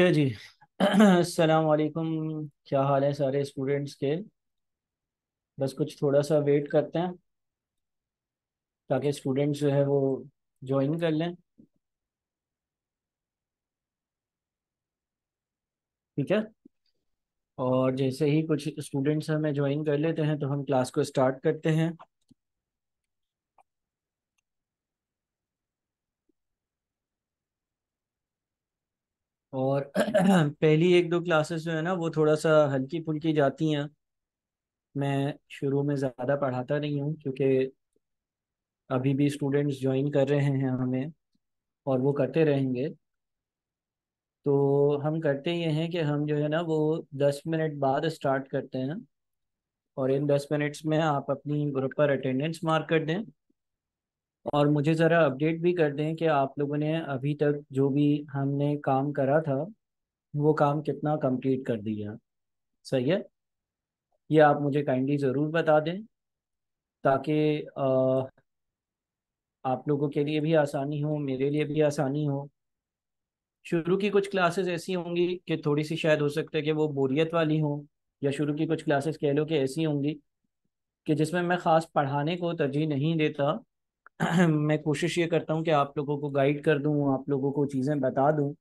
ठीक जी अस्सलाम वालेकुम क्या हाल है सारे स्टूडेंट्स के बस कुछ थोड़ा सा वेट करते हैं ताकि स्टूडेंट्स जो है वो ज्वाइन कर लें ठीक है और जैसे ही कुछ स्टूडेंट्स हमें ज्वाइन कर लेते हैं तो हम क्लास को स्टार्ट करते हैं और पहली एक दो क्लासेस जो है ना वो थोड़ा सा हल्की फुल्की जाती हैं मैं शुरू में ज़्यादा पढ़ाता नहीं हूँ क्योंकि अभी भी स्टूडेंट्स ज्वाइन कर रहे हैं हमें और वो करते रहेंगे तो हम करते ये हैं कि हम जो है ना वो दस मिनट बाद स्टार्ट करते हैं और इन दस मिनट्स में आप अपनी ग्रुप पर अटेंडेंस मार्क कर दें और मुझे ज़रा अपडेट भी कर दें कि आप लोगों ने अभी तक जो भी हमने काम करा था वो काम कितना कंप्लीट कर दिया सही है ये आप मुझे काइंडली ज़रूर बता दें ताकि आप लोगों के लिए भी आसानी हो मेरे लिए भी आसानी हो शुरू की कुछ क्लासेस ऐसी होंगी कि थोड़ी सी शायद हो सकता है कि वो बोरियत वाली हो या शुरू की कुछ क्लासेस कह लो कि ऐसी होंगी कि जिसमें मैं ख़ास पढ़ाने को तरजीह नहीं देता मैं कोशिश ये करता हूँ कि आप लोगों को गाइड कर दूँ आप लोगों को चीज़ें बता दूँ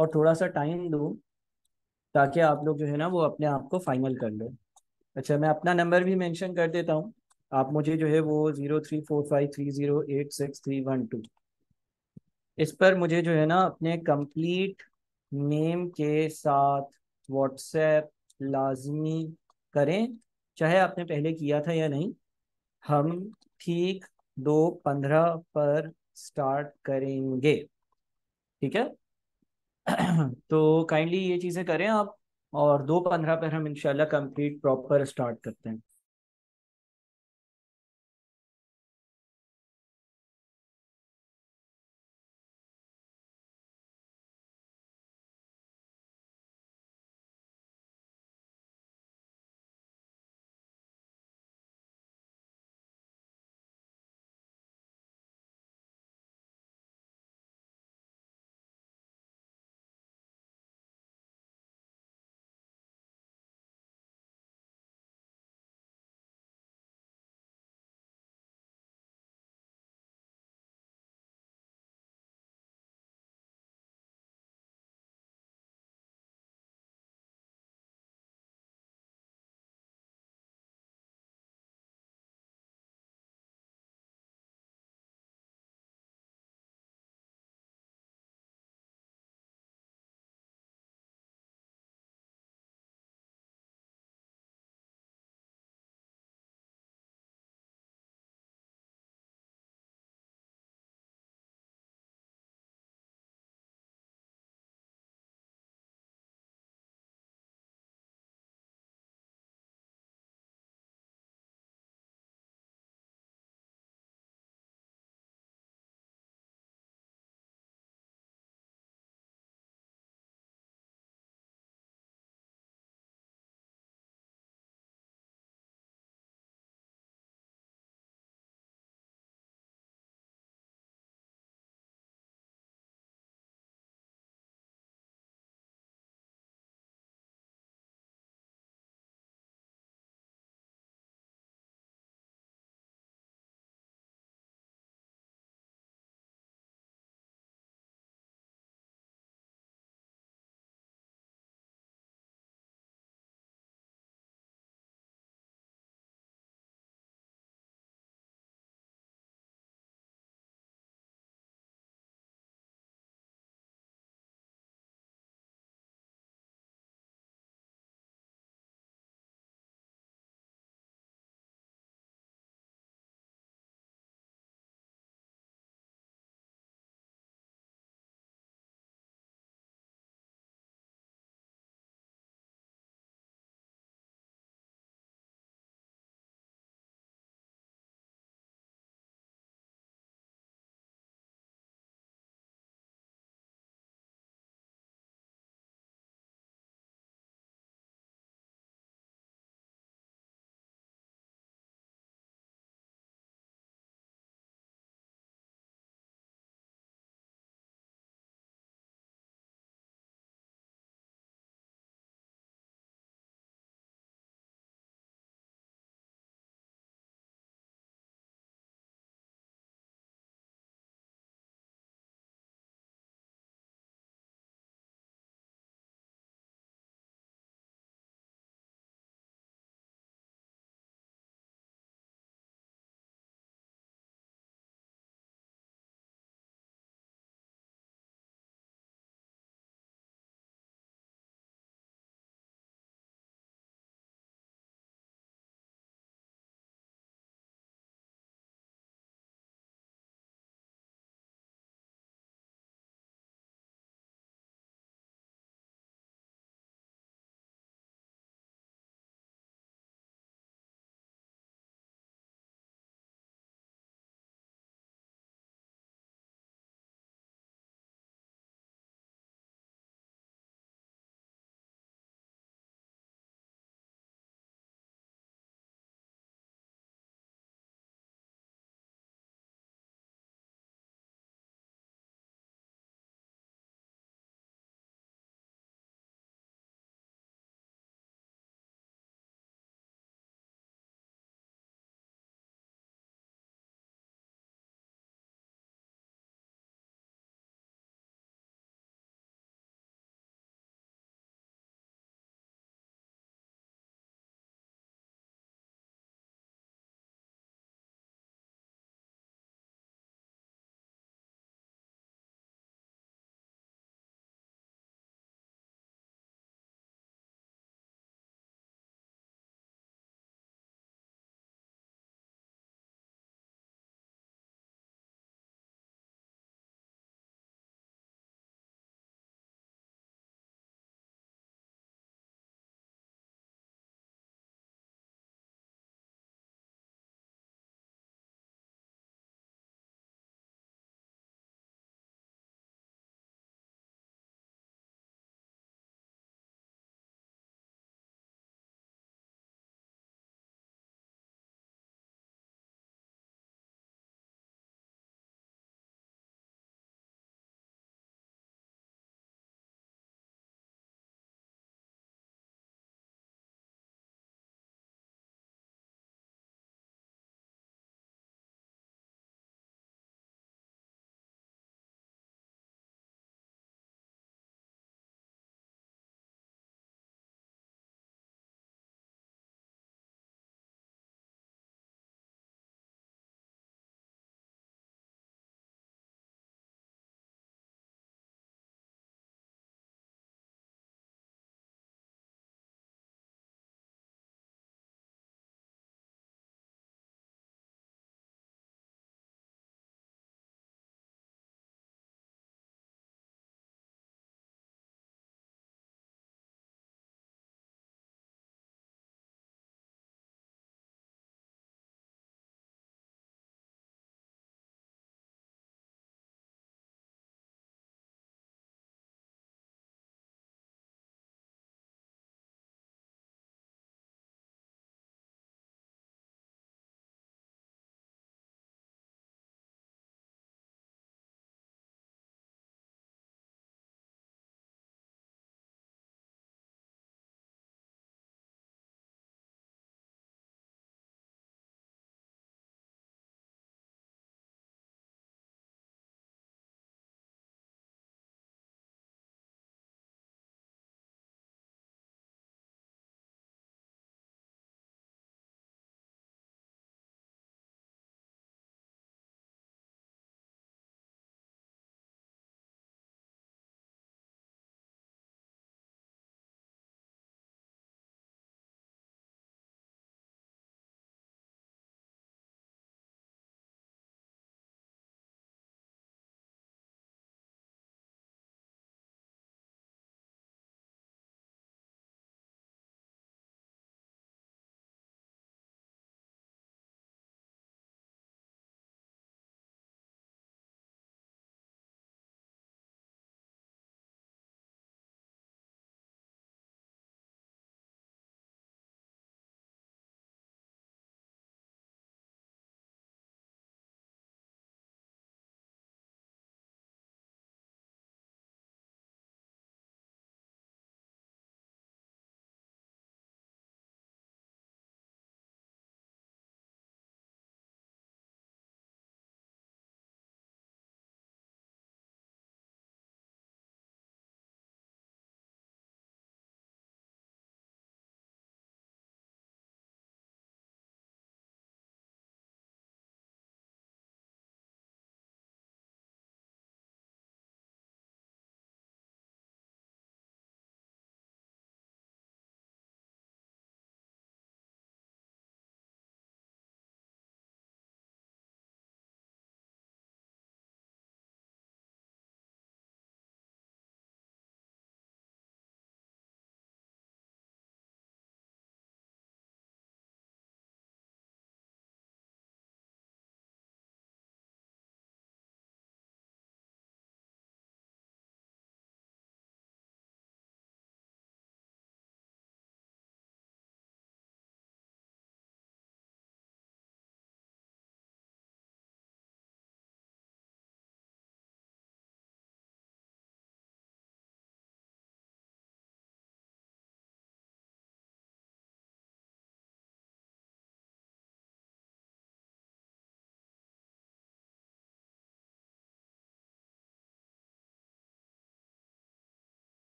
और थोड़ा सा टाइम दूँ ताकि आप लोग जो है ना वो अपने आप को फाइनल कर लें अच्छा मैं अपना नंबर भी मेंशन कर देता हूँ आप मुझे जो है वो zero three four five three zero eight six three one two इस पर मुझे जो है ना अपने कंप्लीट नेम के साथ व्हाट्सएप लाजमी करें चाहे आपने पहले किया था या नहीं हम ठीक दो पंद्रह पर स्टार्ट करेंगे ठीक है तो काइंडली ये चीज़ें करें आप और दो पंद्रह पर हम इंशाल्लाह कंप्लीट प्रॉपर स्टार्ट करते हैं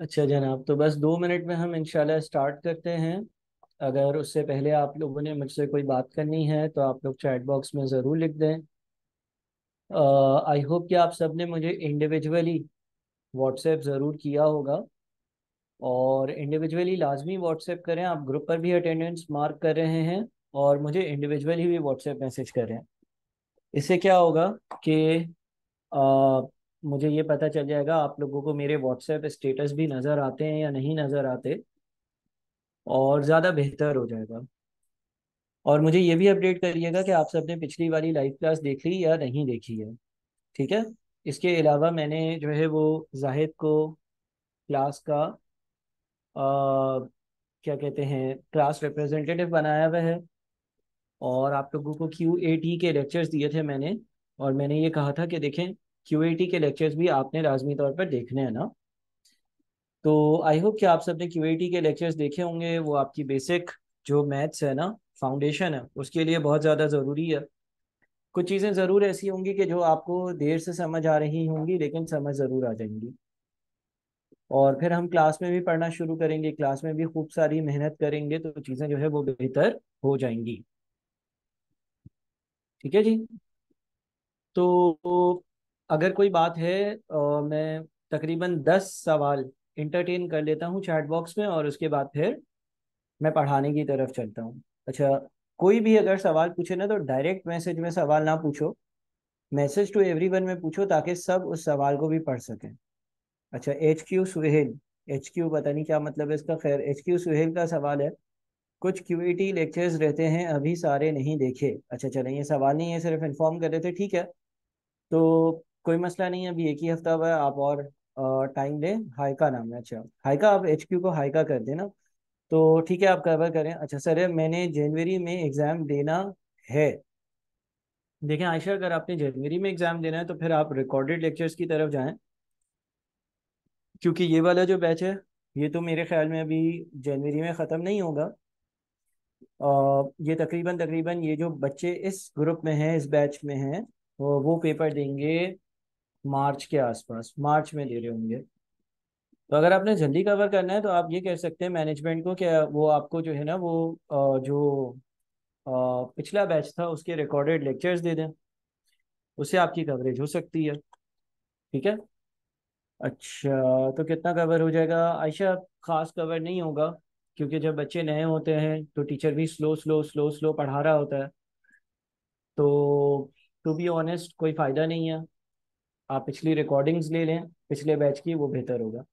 अच्छा जनाब तो बस दो मिनट में हम इनशाला स्टार्ट करते हैं अगर उससे पहले आप लोगों ने मुझसे कोई बात करनी है तो आप लोग चैट बॉक्स में ज़रूर लिख दें आई होप कि आप सब ने मुझे इंडिविजुअली व्हाट्सएप ज़रूर किया होगा और इंडिविजुअली लाजमी व्हाट्सएप करें आप ग्रुप पर भी अटेंडेंस मार्क कर रहे हैं और मुझे इंडिविजुअली भी व्हाट्सएप मैसेज कर रहे हैं इससे क्या होगा कि मुझे ये पता चल जाएगा आप लोगों को मेरे व्हाट्सएप स्टेटस भी नज़र आते हैं या नहीं नज़र आते और ज़्यादा बेहतर हो जाएगा और मुझे ये भी अपडेट करिएगा कि आप सबने पिछली वाली लाइव क्लास देख ली या नहीं देखी है ठीक है इसके अलावा मैंने जो है वो जाहिद को क्लास का आ, क्या कहते हैं क्लास रिप्रेजेंटेटिव बनाया हुआ है और आप लोगों को क्यू ए टी के लेक्चर्स दिए थे मैंने और मैंने ये कहा था कि देखें क्यूएटी के लेक्चर्स भी आपने लाजमी तौर पर देखने हैं ना तो आई होप कि आप सबने क्यू के लेक्चर्स देखे होंगे वो आपकी बेसिक जो मैथ्स है ना फाउंडेशन है उसके लिए बहुत ज़्यादा ज़रूरी है कुछ चीज़ें ज़रूर ऐसी होंगी कि जो आपको देर से समझ आ रही होंगी लेकिन समझ ज़रूर आ जाएंगी और फिर हम क्लास में भी पढ़ना शुरू करेंगे क्लास में भी खूब सारी मेहनत करेंगे तो चीज़ें जो है वो बेहतर हो जाएंगी ठीक है जी तो अगर कोई बात है मैं तकरीबन दस सवाल इंटरटेन कर लेता हूँ चैट बॉक्स में और उसके बाद फिर मैं पढ़ाने की तरफ चलता हूँ अच्छा कोई भी अगर सवाल पूछे ना तो डायरेक्ट मैसेज में सवाल ना पूछो मैसेज टू एवरीवन में पूछो ताकि सब उस सवाल को भी पढ़ सकें अच्छा H Q Suhail H Q पता नहीं क्या मतलब है इसका खैर एच क्यू सुहेल का सवाल है कुछ टी लेक्चर्स e रहते हैं अभी सारे नहीं देखे अच्छा चलें ये सवाल नहीं है सिर्फ इन्फॉर्म कर रहे थे ठीक है तो कोई मसला नहीं है अभी एक ही हफ्ता हुआ है आप और टाइम दें हाइका नाम है अच्छा हाइका आप एच को हाइका कर देना तो ठीक है आप कवर करें अच्छा सर मैंने जनवरी में एग्ज़ाम देना है देखें आयशा अगर आपने जनवरी में एग्ज़ाम देना है तो फिर आप रिकॉर्डेड लेक्चर्स की तरफ जाएं क्योंकि ये वाला जो बैच है ये तो मेरे ख्याल में अभी जनवरी में ख़त्म नहीं होगा ये तकरीबन तकरीबन ये जो बच्चे इस ग्रुप में हैं इस बैच में हैं वो पेपर देंगे मार्च के आसपास मार्च में दे रहे होंगे तो अगर आपने जल्दी कवर करना है तो आप ये कह सकते हैं मैनेजमेंट को कि वो आपको जो है ना वो जो पिछला बैच था उसके रिकॉर्डेड लेक्चर्स दे दें उससे आपकी कवरेज हो सकती है ठीक है अच्छा तो कितना कवर हो जाएगा आयशा खास कवर नहीं होगा क्योंकि जब बच्चे नए होते हैं तो टीचर भी स्लो स्लो स्लो स्लो पढ़ा रहा होता है तो टू बी ऑनेस्ट कोई फ़ायदा नहीं है आप पिछली रिकॉर्डिंग्स ले लें पिछले बैच की वो बेहतर होगा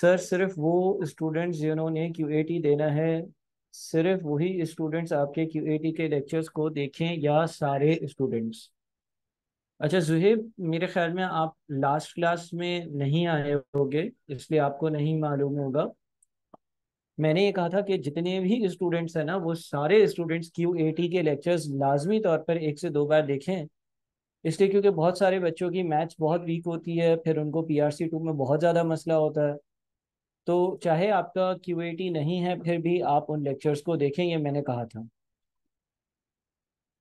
सर सिर्फ वो स्टूडेंट्स जिन्होंने क्यू ए टी देना है सिर्फ वही स्टूडेंट्स आपके क्यू ए टी के लेक्चर्स को देखें या सारे स्टूडेंट्स अच्छा जुहेब मेरे ख्याल में आप लास्ट क्लास में नहीं आए होंगे इसलिए आपको नहीं मालूम होगा मैंने ये कहा था कि जितने भी स्टूडेंट्स हैं ना वो सारे स्टूडेंट्स क्यू ए टी के लेक्चर्स लाजमी तौर पर एक से दो बार देखें इसलिए क्योंकि बहुत सारे बच्चों की मैथ्स बहुत वीक होती है फिर उनको पी आर सी टू में बहुत ज़्यादा मसला होता है तो चाहे आपका क्यू ए टी नहीं है फिर भी आप उन लेक्चर्स को देखें ये मैंने कहा था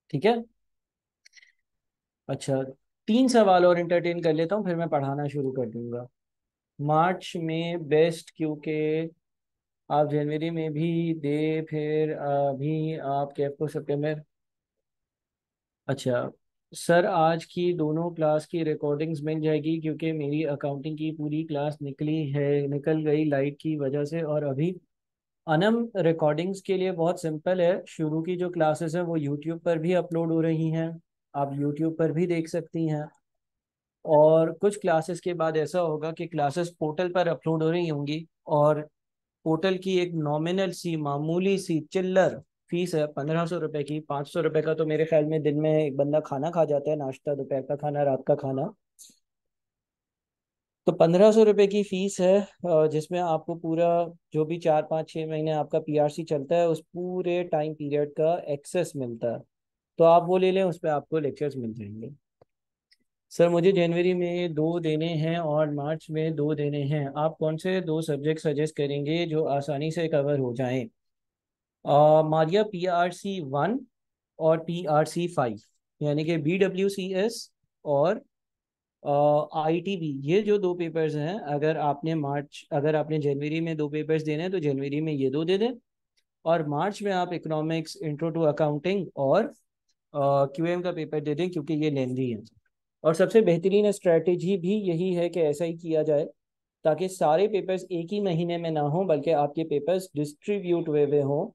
ठीक है अच्छा तीन सवाल और इंटरटेन कर लेता हूँ फिर मैं पढ़ाना शुरू कर दूंगा मार्च में बेस्ट क्योंकि आप जनवरी में भी दे फिर अभी आप कैफ को सप्टेम्बर अच्छा सर आज की दोनों क्लास की रिकॉर्डिंग्स मिल जाएगी क्योंकि मेरी अकाउंटिंग की पूरी क्लास निकली है निकल गई लाइट की वजह से और अभी अनम रिकॉर्डिंग्स के लिए बहुत सिंपल है शुरू की जो क्लासेस हैं वो यूट्यूब पर भी अपलोड हो रही हैं आप यूट्यूब पर भी देख सकती हैं और कुछ क्लासेस के बाद ऐसा होगा कि क्लासेस पोर्टल पर अपलोड हो रही होंगी और पोर्टल की एक नॉमिनल सी मामूली सी चिल्लर फीस है पंद्रह सौ रुपये की पाँच सौ रुपये का तो मेरे ख्याल में दिन में एक बंदा खाना खा जाता है नाश्ता दोपहर का खाना रात का खाना तो पंद्रह सौ रुपये की फीस है जिसमें आपको पूरा जो भी चार पाँच छः महीने आपका पीआरसी चलता है उस पूरे टाइम पीरियड का एक्सेस मिलता है तो आप वो ले लें उस पर आपको लेक्चर्स मिल जाएंगे सर मुझे जनवरी में दो देने हैं और मार्च में दो देने हैं आप कौन से दो सब्जेक्ट सजेस्ट करेंगे जो आसानी से कवर हो जाएं Maria P R C one और पी आर सी फाइव यानी कि बी डब्ल्यू सी एस और आई टी बी ये जो दो पेपर्स हैं अगर आपने मार्च अगर आपने जनवरी में दो पेपर्स देने हैं तो जनवरी में ये दो दे दें और मार्च में आप इकोनॉमिक्स इंट्रो टू अकाउंटिंग और क्यू एम का पेपर दे दें क्योंकि ये लेंदी है और सबसे बेहतरीन स्ट्रैटेजी भी यही है कि ऐसा ही किया जाए ताकि सारे पेपर्स एक ही महीने में ना हों बल्कि आपके पेपर्स डिस्ट्रीब्यूट हुए हुए हों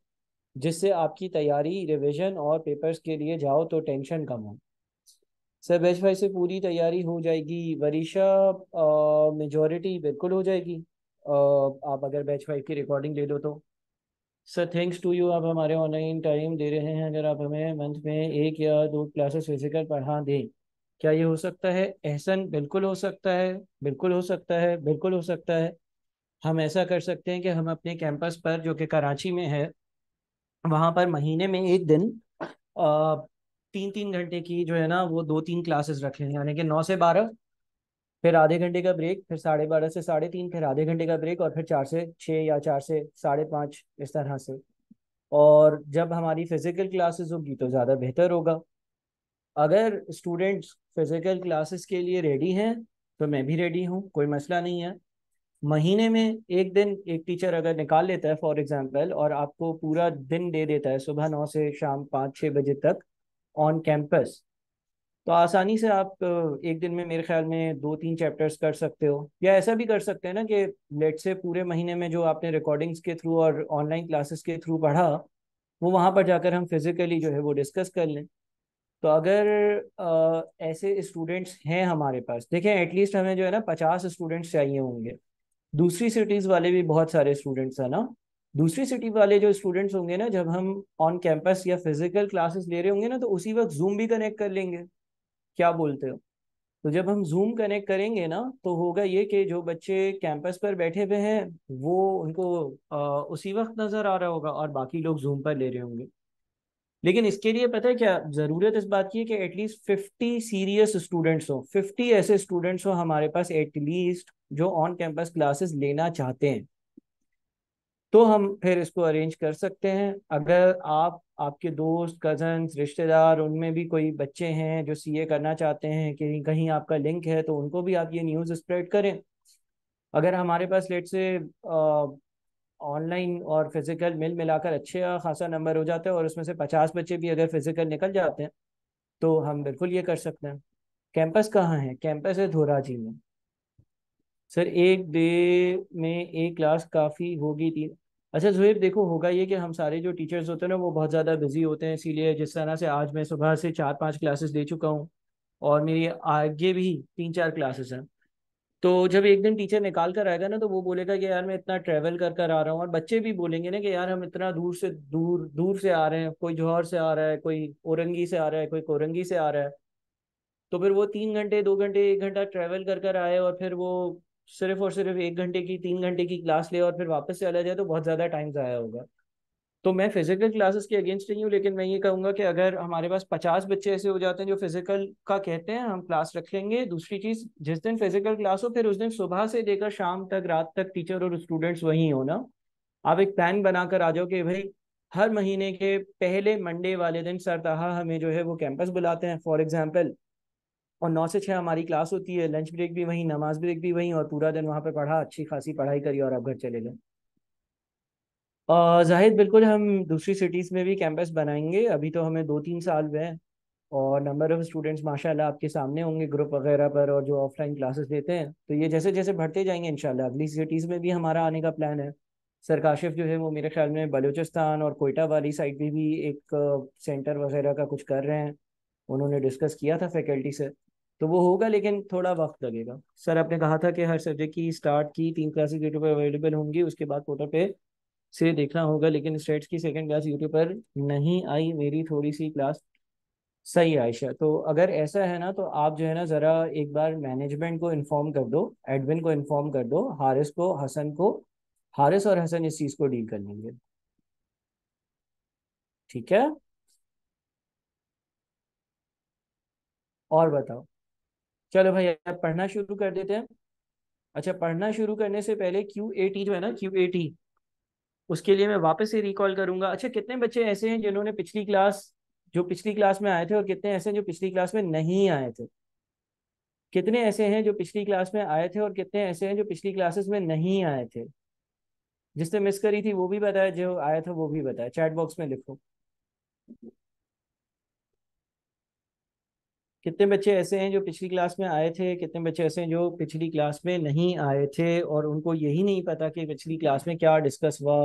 जिससे आपकी तैयारी रिवीजन और पेपर्स के लिए जाओ तो टेंशन कम हो सर बेच भाई से पूरी तैयारी हो जाएगी वरीशा मेजॉरिटी बिल्कुल हो जाएगी आ, आप अगर बैच फाइव की रिकॉर्डिंग ले लो तो सर थैंक्स टू यू आप हमारे ऑनलाइन टाइम दे रहे हैं अगर आप हमें मंथ में एक या दो क्लासेस फिजिकल पढ़ा दें क्या ये हो सकता है एहसन बिल्कुल हो सकता है बिल्कुल हो सकता है बिल्कुल हो सकता है हम ऐसा कर सकते हैं कि हम अपने कैंपस पर जो कि कराची में है वहाँ पर महीने में एक दिन अः तीन तीन घंटे की जो है ना वो दो तीन क्लासेस रख लें यानी कि नौ से बारह फिर आधे घंटे का ब्रेक फिर साढ़े बारह से साढ़े तीन फिर आधे घंटे का ब्रेक और फिर चार से छः या चार से साढ़े पाँच इस तरह से और जब हमारी फिजिकल क्लासेस होगी तो ज़्यादा बेहतर होगा अगर स्टूडेंट्स फिजिकल क्लासेस के लिए रेडी हैं तो मैं भी रेडी हूँ कोई मसला नहीं है महीने में एक दिन एक टीचर अगर निकाल लेता है फॉर एग्जाम्पल और आपको पूरा दिन दे देता है सुबह नौ से शाम पाँच छः बजे तक ऑन कैंपस तो आसानी से आप एक दिन में मेरे ख्याल में दो तीन चैप्टर्स कर सकते हो या ऐसा भी कर सकते हैं ना कि लेट से पूरे महीने में जो आपने रिकॉर्डिंग्स के थ्रू और ऑनलाइन क्लासेस के थ्रू पढ़ा वो वहाँ पर जाकर हम फिजिकली जो है वो डिस्कस कर लें तो अगर आ, ऐसे स्टूडेंट्स हैं हमारे पास देखें एटलीस्ट हमें जो है ना पचास स्टूडेंट्स चाहिए होंगे दूसरी सिटीज वाले भी बहुत सारे स्टूडेंट्स हैं ना दूसरी सिटी वाले जो स्टूडेंट्स होंगे ना जब हम ऑन कैंपस या फिजिकल क्लासेस ले रहे होंगे ना तो उसी वक्त जूम भी कनेक्ट कर लेंगे क्या बोलते हो तो जब हम जूम कनेक्ट करेंगे ना तो होगा ये कि जो बच्चे कैंपस पर बैठे हुए हैं वो उनको आ, उसी वक्त नजर आ रहा होगा और बाकी लोग जूम पर ले रहे होंगे लेकिन इसके लिए पता है क्या जरूरत इस बात की है कि एटलीस्ट फिफ्टी सीरियस स्टूडेंट्स हो फिफ्टी ऐसे स्टूडेंट्स हो हमारे पास एटलीस्ट जो ऑन कैंपस क्लासेस लेना चाहते हैं तो हम फिर इसको अरेंज कर सकते हैं अगर आप आपके दोस्त कजन रिश्तेदार उनमें भी कोई बच्चे हैं जो सीए करना चाहते हैं कि कहीं आपका लिंक है तो उनको भी आप ये न्यूज़ स्प्रेड करें अगर हमारे पास लेट से ऑनलाइन और फिजिकल मिल मिलाकर अच्छे खासा नंबर हो जाता है और उसमें से पचास बच्चे भी अगर फिजिकल निकल जाते हैं तो हम बिल्कुल ये कर सकते हैं कैंपस कहाँ है कैंपस है धोराजी में सर एक डे में एक क्लास काफ़ी होगी तीन अच्छा जुहेब देखो होगा ये कि हम सारे जो टीचर्स होते हैं ना वो बहुत ज़्यादा बिजी होते हैं इसीलिए जिस तरह से आज मैं सुबह से चार पांच क्लासेस दे चुका हूँ और मेरी आगे भी तीन चार क्लासेस हैं तो जब एक दिन टीचर निकाल कर आएगा ना तो वो बोलेगा कि यार मैं इतना ट्रैवल कर कर आ रहा हूँ और बच्चे भी बोलेंगे ना कि यार हम इतना दूर से दूर दूर से आ रहे हैं कोई जौहर से आ रहा है कोई औरंगी से आ रहा है कोई कोरंगी से आ रहा है तो फिर वो तीन घंटे दो घंटे एक घंटा ट्रैवल कर कर आए और फिर वो सिर्फ और सिर्फ एक घंटे की तीन घंटे की क्लास ले और फिर वापस चला जाए तो बहुत ज़्यादा टाइम ज़ाया होगा तो मैं फिजिकल क्लासेस के अगेंस्ट नहीं हूँ लेकिन मैं ये कहूँगा कि अगर हमारे पास पचास बच्चे ऐसे हो जाते हैं जो फिजिकल का कहते हैं हम क्लास रखेंगे दूसरी चीज़ जिस दिन फिजिकल क्लास हो फिर उस दिन सुबह से लेकर शाम तक रात तक टीचर और स्टूडेंट्स वहीं हो ना आप एक प्लान बनाकर आ जाओ कि भाई हर महीने के पहले मंडे वाले दिन सरताहा हमें जो है वो कैंपस बुलाते हैं फॉर एग्जाम्पल और नौ से छः हमारी क्लास होती है लंच ब्रेक भी वहीं नमाज ब्रेक भी वहीं और पूरा दिन वहाँ पे पढ़ा अच्छी खासी पढ़ाई करी और आप घर चले गए जाहिर बिल्कुल हम दूसरी सिटीज़ में भी कैंपस बनाएंगे अभी तो हमें दो तीन साल हुए हैं और नंबर ऑफ़ स्टूडेंट्स माशाल्लाह आपके सामने होंगे ग्रुप वगैरह पर और जो ऑफलाइन क्लासेस देते हैं तो ये जैसे जैसे बढ़ते जाएंगे इंशाल्लाह अगली सिटीज़ में भी हमारा आने का प्लान है सर काशिफ जो है वो मेरे ख्याल में बलूचिस्तान और कोयटा वाली साइड में भी एक सेंटर वगैरह का कुछ कर रहे हैं उन्होंने डिस्कस किया था फैकल्टी से तो वो होगा लेकिन थोड़ा वक्त लगेगा सर आपने कहा था कि हर सब्जेक्ट की स्टार्ट की तीन क्लासेस यूट्यूब पर अवेलेबल होंगी उसके बाद पोर्टल पे से देखना होगा लेकिन स्टेट्स की सेकंड क्लास यूट्यूब पर नहीं आई मेरी थोड़ी सी क्लास सही है आयशा तो अगर ऐसा है ना तो आप जो है ना ज़रा एक बार मैनेजमेंट को इन्फॉर्म कर दो एडमिन को इन्फॉर्म कर दो हारिस को हसन को हारिस और हसन इस चीज़ को डील कर लेंगे ठीक है और बताओ चलो भाई आप पढ़ना शुरू कर देते हैं अच्छा पढ़ना शुरू करने से पहले क्यू ए टी जो है ना क्यू ए टी उसके लिए मैं वापस से रिकॉल करूंगा अच्छा कितने बच्चे ऐसे हैं जिन्होंने पिछली क्लास जो पिछली क्लास में आए थे और कितने ऐसे हैं जो पिछली क्लास में नहीं आए थे कितने ऐसे हैं जो पिछली क्लास में आए थे और कितने ऐसे हैं जो पिछली क्लासेस में नहीं आए थे जिसने मिस करी थी वो भी बताया जो आया था वो भी बताया चैट बॉक्स में लिखो कितने बच्चे ऐसे हैं जो पिछली क्लास में आए थे कितने बच्चे ऐसे हैं जो पिछली क्लास में नहीं आए थे और उनको यही नहीं पता कि पिछली क्लास में क्या डिस्कस हुआ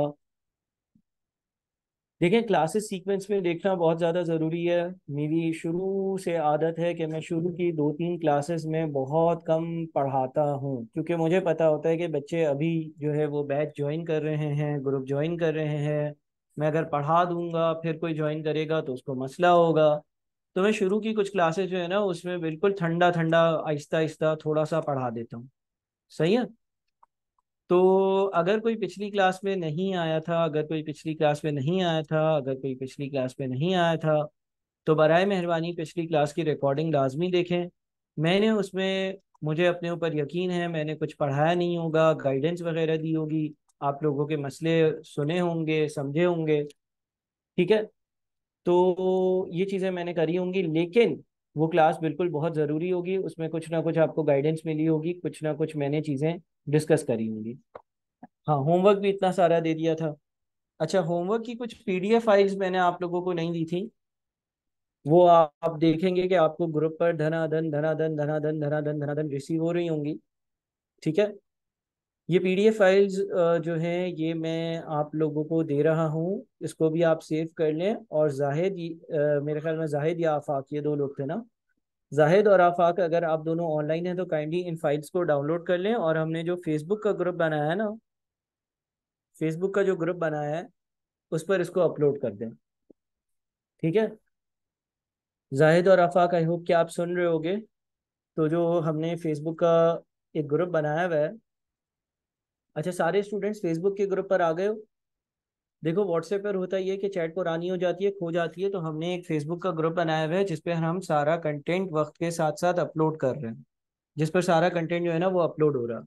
देखें क्लासेस सीक्वेंस में देखना बहुत ज़्यादा ज़रूरी है मेरी शुरू से आदत है कि मैं शुरू की दो तीन क्लासेस में बहुत कम पढ़ाता हूँ क्योंकि मुझे पता होता है कि बच्चे अभी जो है वो बैच ज्वाइन कर रहे हैं ग्रुप ज्वाइन कर रहे हैं मैं अगर पढ़ा दूंगा फिर कोई ज्वाइन करेगा तो उसको मसला होगा तो मैं शुरू की कुछ क्लासेस जो है ना उसमें बिल्कुल ठंडा ठंडा आहिस्ता आहिस्ता थोड़ा सा पढ़ा देता हूँ सही है तो अगर कोई पिछली क्लास में नहीं आया था अगर कोई पिछली क्लास में नहीं आया था अगर कोई पिछली क्लास में नहीं आया था तो बर मेहरबानी पिछली क्लास की रिकॉर्डिंग लाजमी देखें मैंने उसमें मुझे अपने ऊपर यकीन है मैंने कुछ पढ़ाया नहीं होगा गाइडेंस वगैरह दी होगी आप लोगों के मसले सुने होंगे समझे होंगे ठीक है तो ये चीज़ें मैंने करी होंगी लेकिन वो क्लास बिल्कुल बहुत ज़रूरी होगी उसमें कुछ ना कुछ आपको गाइडेंस मिली होगी कुछ ना कुछ मैंने चीज़ें डिस्कस करी होंगी हाँ होमवर्क भी इतना सारा दे दिया था अच्छा होमवर्क की कुछ पीडीएफ फाइल्स मैंने आप लोगों को नहीं दी थी वो आप, आप देखेंगे कि आपको ग्रुप पर धनाधन धनाधन धनाधन धनाधन धनाधन धना धन रिसीव हो रही होंगी ठीक है ये पीडीएफ फाइल्स जो हैं ये मैं आप लोगों को दे रहा हूँ इसको भी आप सेव कर लें और जाहिद मेरे ख्याल में जाहिद या आफाक ये दो लोग थे ना जाहिद और आफाक अगर आप दोनों ऑनलाइन हैं तो काइंडली इन फाइल्स को डाउनलोड कर लें और हमने जो फेसबुक का ग्रुप बनाया है ना फेसबुक का जो ग्रुप बनाया है उस पर इसको अपलोड कर दें ठीक है जाहिद और आफाक आई होप कि आप सुन रहे होगे तो जो हमने फेसबुक का एक ग्रुप बनाया हुआ है अच्छा सारे स्टूडेंट्स फेसबुक के ग्रुप पर आ गए हो देखो व्हाट्सएप पर होता ये कि चैट पुरानी हो जाती है खो जाती है तो हमने एक फेसबुक का ग्रुप बनाया हुआ है जिस पर हम सारा कंटेंट वक्त के साथ साथ अपलोड कर रहे हैं जिस पर सारा कंटेंट जो है ना वो अपलोड हो रहा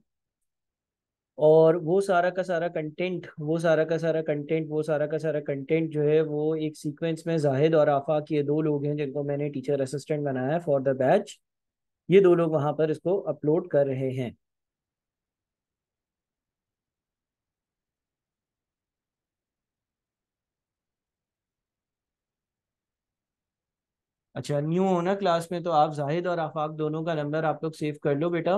और वो सारा का सारा कंटेंट वो सारा का सारा कंटेंट वो सारा का सारा कंटेंट जो है वो एक सीक्वेंस में जाहिद और आफाक ये दो लोग हैं जिनको मैंने टीचर असिस्टेंट बनाया है फॉर द बैच ये दो लोग वहाँ पर इसको अपलोड कर रहे हैं अच्छा न्यू हो ना क्लास में तो आप जाहिद और आफाक दोनों का नंबर आप लोग सेव कर लो बेटा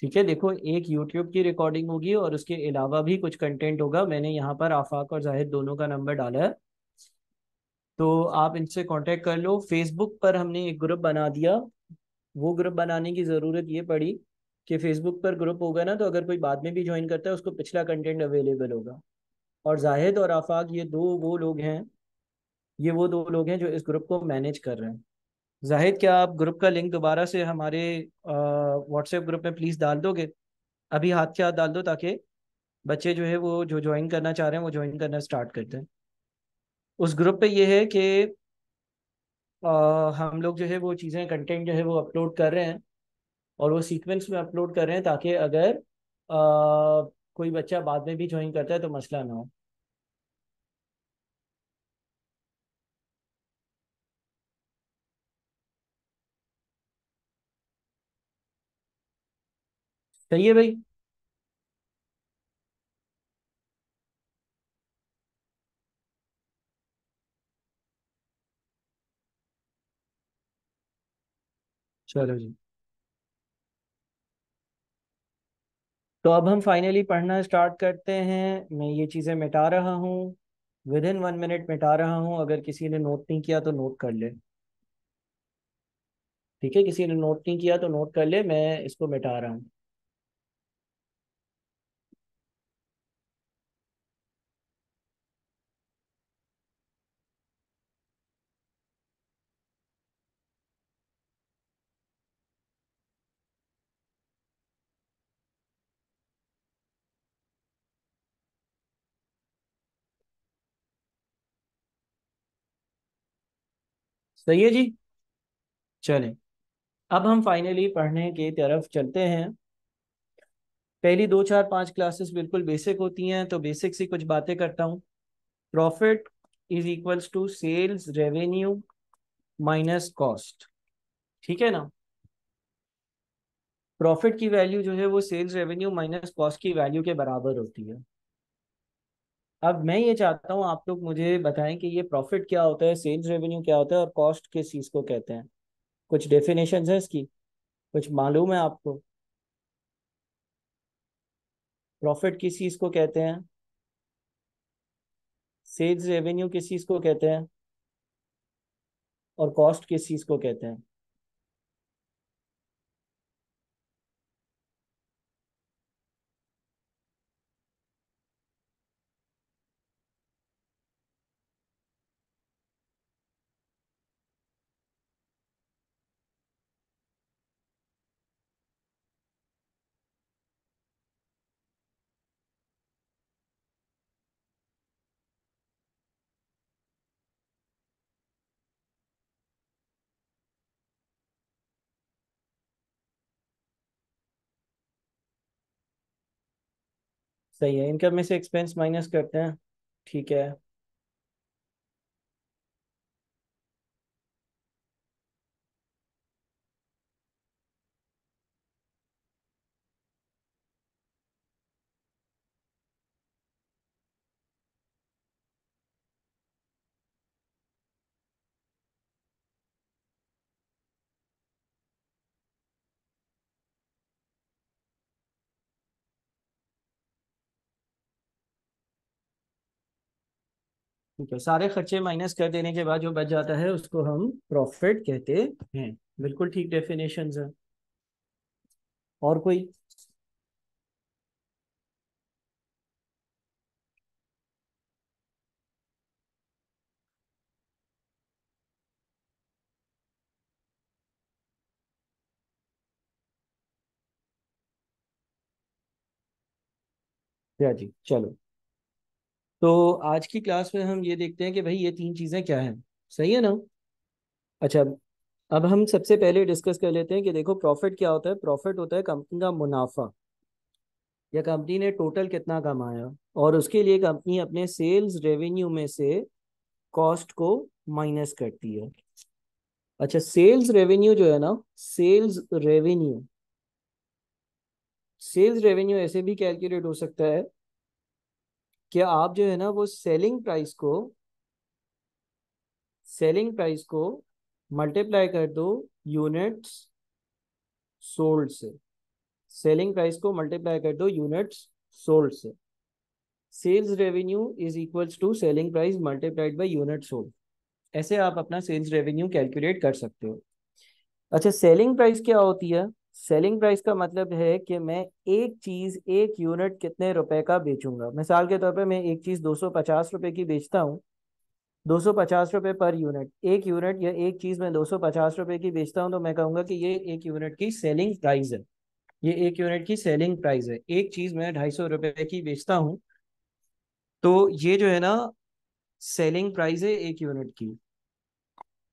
ठीक है देखो एक यूट्यूब की रिकॉर्डिंग होगी और उसके अलावा भी कुछ कंटेंट होगा मैंने यहाँ पर आफाक और जाहिद दोनों का नंबर डाला है तो आप इनसे कांटेक्ट कर लो फेसबुक पर हमने एक ग्रुप बना दिया वो ग्रुप बनाने की ज़रूरत ये पड़ी कि फेसबुक पर ग्रुप होगा ना तो अगर कोई बाद में भी ज्वाइन करता है उसको पिछला कंटेंट अवेलेबल होगा और जाहिद और आफाक ये दो वो लोग हैं ये वो दो लोग हैं जो इस ग्रुप को मैनेज कर रहे हैं जाहिद क्या आप ग्रुप का लिंक दोबारा से हमारे व्हाट्सएप ग्रुप में प्लीज़ डाल दोगे अभी हाथ के हाथ डाल दो ताकि बच्चे जो है वो जो ज्वाइन करना चाह रहे हैं वो ज्वाइन करना स्टार्ट करते हैं उस ग्रुप पे ये है कि हम लोग जो है वो चीज़ें कंटेंट जो है वो अपलोड कर रहे हैं और वो सीक्वेंस में अपलोड कर रहे हैं ताकि अगर आ, कोई बच्चा बाद में भी ज्वाइन करता है तो मसला ना हो सही है भाई चलो जी तो अब हम फाइनली पढ़ना स्टार्ट करते हैं मैं ये चीज़ें मिटा रहा हूँ विद इन वन मिनट मिटा रहा हूं अगर किसी ने नोट नहीं किया तो नोट कर ले ठीक है किसी ने नोट नहीं किया तो नोट कर ले मैं इसको मिटा रहा हूं सही है जी चले अब हम फाइनली पढ़ने के तरफ चलते हैं पहली दो चार पांच क्लासेस बिल्कुल बेसिक होती हैं तो बेसिक से कुछ बातें करता हूँ profit is equals to sales revenue minus cost ठीक है ना प्रॉफिट की वैल्यू जो है वो सेल्स रेवेन्यू माइनस कॉस्ट की वैल्यू के बराबर होती है अब मैं ये चाहता हूँ आप लोग मुझे बताएं कि ये प्रॉफिट क्या होता है सेल्स रेवेन्यू क्या होता है और कॉस्ट किस चीज़ को कहते हैं कुछ डेफिनेशन है इसकी कुछ मालूम है आपको प्रॉफिट किस चीज़ को कहते हैं सेल्स रेवेन्यू किस चीज़ को कहते हैं और कॉस्ट किस चीज़ को कहते हैं सही है इनकम में से एक्सपेंस माइनस करते हैं ठीक है ठीक है सारे खर्चे माइनस कर देने के बाद जो बच जाता है उसको हम प्रॉफिट कहते हैं बिल्कुल ठीक डेफिनेशन है और कोई जी चलो तो आज की क्लास में हम ये देखते हैं कि भाई ये तीन चीज़ें क्या हैं सही है ना अच्छा अब हम सबसे पहले डिस्कस कर लेते हैं कि देखो प्रॉफिट क्या होता है प्रॉफिट होता है कंपनी का मुनाफा या कंपनी ने टोटल कितना कमाया और उसके लिए कंपनी अपने सेल्स रेवेन्यू में से कॉस्ट को माइनस करती है अच्छा सेल्स रेवेन्यू जो है ना सेल्स रेवेन्यू सेल्स रेवेन्यू ऐसे भी कैलकुलेट हो सकता है क्या आप जो है ना वो सेलिंग प्राइस को सेलिंग प्राइस को मल्टीप्लाई कर दो यूनिट्स सोल्ड से सेलिंग प्राइस को मल्टीप्लाई कर दो यूनिट्स सोल्ड से sales revenue is equals to selling price multiplied by unit sold ऐसे आप अपना सेल्स रेवेन्यू कैलकुलेट कर सकते हो अच्छा सेलिंग प्राइस क्या होती है सेलिंग प्राइस का मतलब है कि मैं एक चीज एक यूनिट कितने रुपए का बेचूंगा मिसाल के तौर पे मैं एक चीज दो सौ पचास रुपए की बेचता हूँ दो सौ पचास रुपए पर यूनिट एक यूनिट या एक चीज मैं दो सौ पचास रुपए की बेचता हूँ तो मैं कहूंगा कि ये एक यूनिट की सेलिंग प्राइस है ये एक यूनिट की सेलिंग प्राइस है एक चीज मैं ढाई सौ रुपए की बेचता हूँ तो ये जो है ना सेलिंग प्राइस है एक यूनिट की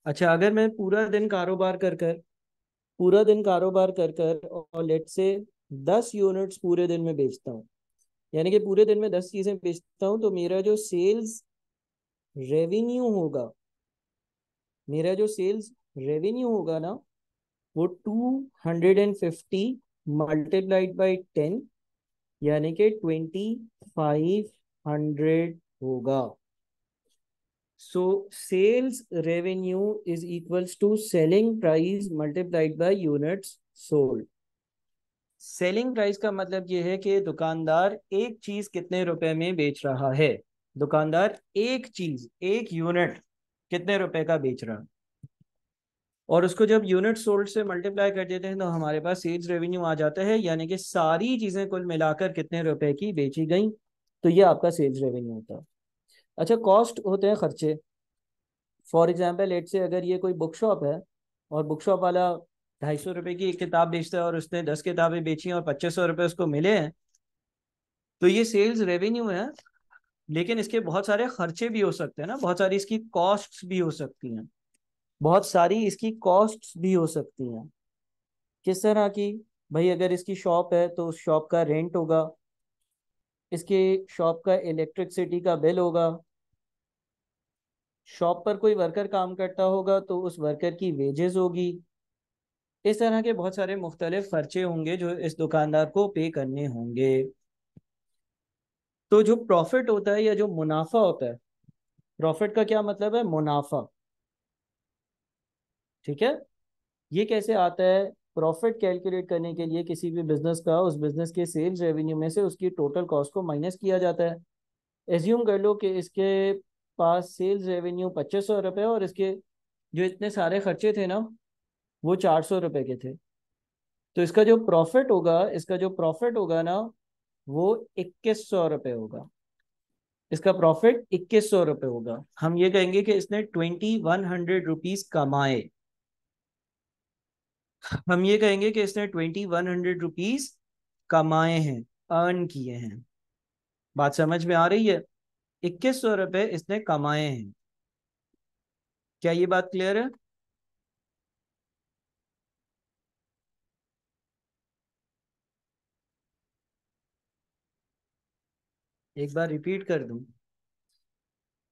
अच्छा अगर मैं पूरा दिन कारोबार कर कर पूरा दिन कारोबार कर कर और लेट से दस यूनिट्स पूरे दिन में बेचता हूँ यानी कि पूरे दिन में दस चीजें बेचता हूँ तो मेरा जो सेल्स रेवेन्यू होगा मेरा जो सेल्स रेवेन्यू होगा ना वो two hundred and fifty multiplied by ten यानी कि ट्वेंटी फाइव हंड्रेड होगा So sales revenue is equals to selling price multiplied by units sold. Selling price का मतलब ये है कि दुकानदार एक चीज कितने रुपए में बेच रहा है दुकानदार एक चीज एक यूनिट कितने रुपए का बेच रहा और उसको जब यूनिट सोल्ड से मल्टीप्लाई कर देते हैं तो हमारे पास सेल्स रेवेन्यू आ जाता है यानी कि सारी चीजें कुल मिलाकर कितने रुपए की बेची गई तो ये आपका सेल्स रेवेन्यू होता है अच्छा कॉस्ट होते हैं खर्चे फॉर एग्जाम्पल लेट से अगर ये कोई बुक शॉप है और बुक शॉप वाला ढाई सौ रुपये की एक किताब बेचता है और उसने दस किताबें बेची और पच्चीस सौ रुपये उसको मिले हैं तो ये सेल्स रेवेन्यू है लेकिन इसके बहुत सारे खर्चे भी हो सकते हैं ना बहुत सारी इसकी कॉस्ट भी हो सकती हैं बहुत सारी इसकी कॉस्ट भी हो सकती हैं किस तरह की भाई अगर इसकी शॉप है तो उस शॉप का रेंट होगा इसके शॉप का इलेक्ट्रिसिटी का बिल होगा शॉप पर कोई वर्कर काम करता होगा तो उस वर्कर की वेजेस होगी इस तरह के बहुत सारे मुख्तलिफ खर्चे होंगे जो इस दुकानदार को पे करने होंगे तो जो प्रॉफिट होता है या जो मुनाफा होता है प्रॉफिट का क्या मतलब है मुनाफा ठीक है ये कैसे आता है प्रॉफिट कैलकुलेट करने के लिए किसी भी बिजनेस का उस बिजनेस के सेल्स रेवेन्यू में से उसकी टोटल कॉस्ट को माइनस किया जाता है एज्यूम कर लो कि इसके पास सेल्स रेवेन्यू पच्चीस सौ रुपये और इसके जो इतने सारे खर्चे थे ना वो चार सौ रुपये के थे तो इसका जो प्रॉफिट होगा इसका जो प्रॉफिट होगा ना वो इक्कीस सौ रुपये होगा इसका प्रॉफिट इक्कीस सौ रुपये होगा हम ये कहेंगे कि इसने ट्वेंटी वन हंड्रेड रुपीज़ कमाए हम ये कहेंगे कि इसने ट्वेंटी वन हंड्रेड रुपीज कमाए हैं अर्न किए हैं बात समझ में आ रही है इक्कीस सौ रुपए इसने कमाए हैं क्या ये बात क्लियर है एक बार रिपीट कर दूं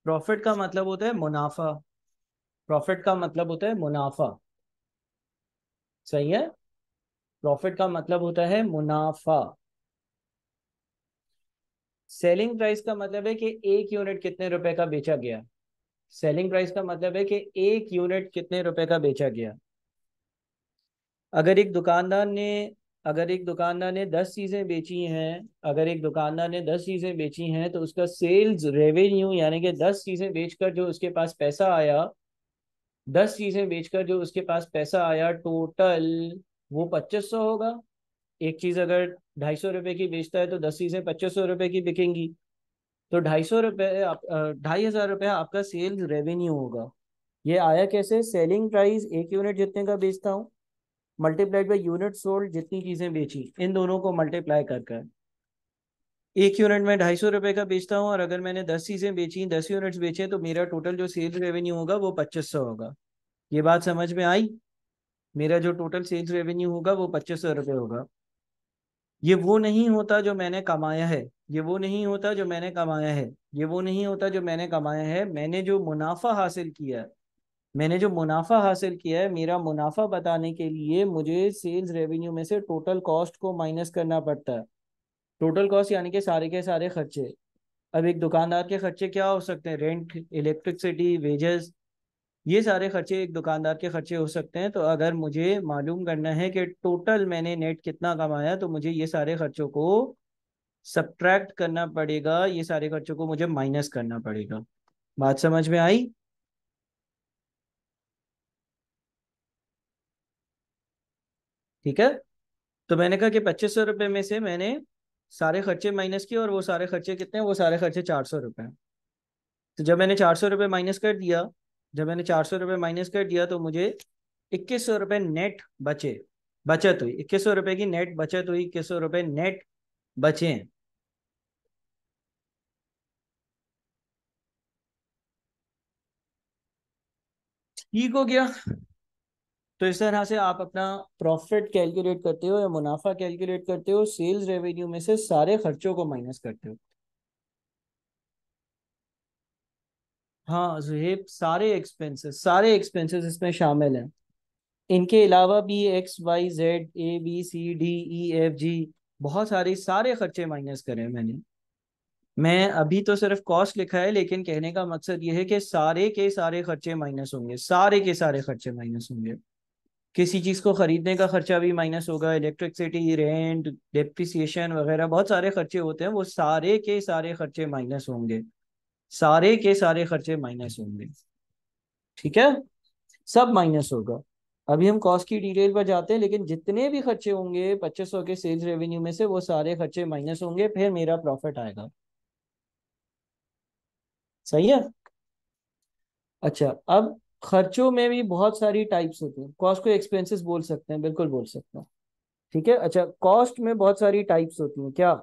प्रॉफिट का मतलब होता है मुनाफा प्रॉफिट का मतलब होता है मुनाफा सही है प्रॉफिट का मतलब होता है मुनाफा सेलिंग प्राइस का मतलब है कि एक यूनिट कितने रुपए का बेचा गया सेलिंग प्राइस का मतलब है कि एक यूनिट कितने रुपए का बेचा गया अगर एक दुकानदार ने अगर एक दुकानदार ने दस चीज़ें बेची हैं अगर एक दुकानदार ने दस चीज़ें बेची हैं तो उसका सेल्स रेवेन्यू यानी कि दस चीज़ें बेचकर जो उसके पास पैसा आया दस चीजें बेचकर जो उसके पास पैसा आया टोटल वो पच्चीस सौ होगा एक चीज अगर ढाई सौ रुपए की बेचता है तो दस चीजें पच्चीस सौ रुपए की बिकेंगी तो ढाई सौ रुपये ढाई हजार रुपये आपका सेल रेवेन्यू होगा ये आया कैसे सेलिंग प्राइस एक यूनिट जितने का बेचता हूँ मल्टीप्लाइड बाई यूनिट सोल्ड जितनी चीजें बेची इन दोनों को मल्टीप्लाई कर कर एक यूनिट में ढाई सौ रुपए का बेचता हूँ और अगर मैंने दस चीजें बेची दस यूनिट्स बेचे तो मेरा टोटल जो सेल्स रेवेन्यू होगा वो पच्चीस सौ होगा ये बात समझ में आई मेरा जो टोटल सेल्स रेवेन्यू होगा वो पच्चीस सौ रुपये होगा ये वो नहीं होता जो मैंने कमाया है ये वो नहीं होता जो मैंने कमाया है ये वो नहीं होता जो मैंने कमाया है मैंने जो मुनाफा हासिल किया है मैंने जो मुनाफा हासिल किया है मेरा मुनाफा बताने के लिए मुझे सेल्स रेवेन्यू में से टोटल कॉस्ट को माइनस करना पड़ता है टोटल कॉस्ट यानी कि सारे के सारे खर्चे अब एक दुकानदार के खर्चे क्या हो सकते हैं रेंट इलेक्ट्रिसिटी वेजेस ये सारे खर्चे एक दुकानदार के खर्चे हो सकते हैं तो अगर मुझे मालूम करना है कि टोटल मैंने नेट कितना कमाया तो मुझे ये सारे खर्चों को सब्ट्रैक्ट करना पड़ेगा ये सारे खर्चों को मुझे माइनस करना पड़ेगा बात समझ में आई ठीक है तो मैंने कहा कि पच्चीस सौ रुपये में से मैंने सारे खर्चे माइनस किए और वो सारे खर्चे कितने वो सारे खर्चे चार सौ रुपये तो जब मैंने चार सौ रुपये माइनस कर दिया जब मैंने चार सौ रुपये माइनस कर दिया तो मुझे इक्कीस सौ रुपये नेट बचे बचत हुई इक्कीस सौ रुपये की नेट बचत हुई इक्कीस सौ रुपये नेट बचे हैं ठीक हो गया तो इस तरह से आप अपना प्रॉफिट कैलकुलेट करते हो या मुनाफा कैलकुलेट करते हो सेल्स रेवेन्यू में से सारे खर्चों को माइनस करते हो हाँ जुहेब सारे एक्सपेंसेस सारे एक्सपेंसेस इसमें शामिल हैं इनके अलावा भी X Y Z A B C D E F G बहुत सारे सारे खर्चे माइनस करे मैंने मैं अभी तो सिर्फ कॉस्ट लिखा है लेकिन कहने का मकसद यह है कि सारे के सारे खर्चे माइनस होंगे सारे के सारे खर्चे माइनस होंगे किसी चीज़ को ख़रीदने का खर्चा भी माइनस होगा इलेक्ट्रिसिटी रेंट डिप्रिसिएशन वगैरह बहुत सारे खर्चे होते हैं वो सारे के सारे खर्चे माइनस होंगे सारे के सारे खर्चे माइनस होंगे ठीक है सब माइनस होगा अभी हम कॉस्ट की डिटेल पर जाते हैं लेकिन जितने भी खर्चे होंगे पच्चीस सौ के सेल्स रेवेन्यू में से वो सारे खर्चे माइनस होंगे फिर मेरा प्रॉफिट आएगा सही है अच्छा अब खर्चों में भी बहुत सारी टाइप्स होती हैं कॉस्ट को एक्सपेंसेस बोल सकते हैं बिल्कुल बोल सकते हैं ठीक है अच्छा कॉस्ट में बहुत सारी टाइप्स होती हैं क्या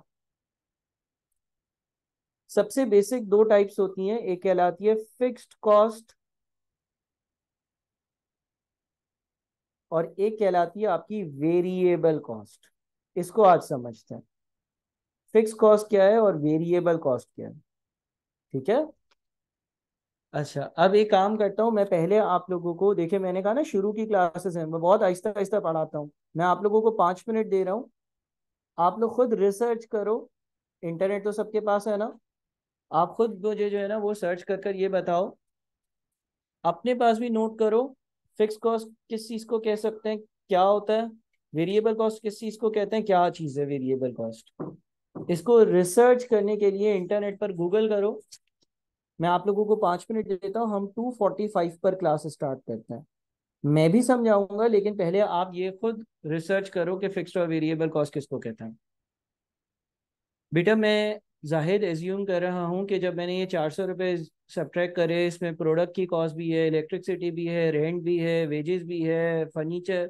सबसे बेसिक दो टाइप्स होती हैं एक कहलाती है फिक्स्ड कॉस्ट और एक कहलाती है आपकी वेरिएबल कॉस्ट इसको आज समझते हैं फिक्स कॉस्ट क्या है और वेरिएबल कॉस्ट क्या है ठीक है अच्छा अब एक काम करता हूँ मैं पहले आप लोगों को देखिए मैंने कहा ना शुरू की क्लासेस हैं मैं बहुत आहिस्ता आहिस्ता पढ़ाता हूँ मैं आप लोगों को पाँच मिनट दे रहा हूँ आप लोग खुद रिसर्च करो इंटरनेट तो सबके पास है ना आप खुद मुझे जो है ना वो सर्च कर कर ये बताओ अपने पास भी नोट करो फिक्स कॉस्ट किस चीज़ को कह सकते हैं क्या होता है वेरिएबल कॉस्ट किस चीज़ को कहते हैं क्या चीज़ है वेरिएबल कॉस्ट इसको रिसर्च करने के लिए इंटरनेट पर गूगल करो मैं आप लोगों को पांच मिनट देता हूँ हम टू फोर्टी फाइव पर क्लास स्टार्ट करते हैं मैं भी समझाऊंगा लेकिन पहले आप ये खुद रिसर्च करो कि फिक्स्ड और वेरिएबल कॉस्ट किसको कहते हैं बेटा मैं जाहिर एज्यूम कर रहा हूँ कि जब मैंने ये चार सौ रुपये सब्ट्रैक्ट करे इसमें प्रोडक्ट की कॉस्ट भी है इलेक्ट्रिसिटी भी है रेंट भी है वेजेस भी है फर्नीचर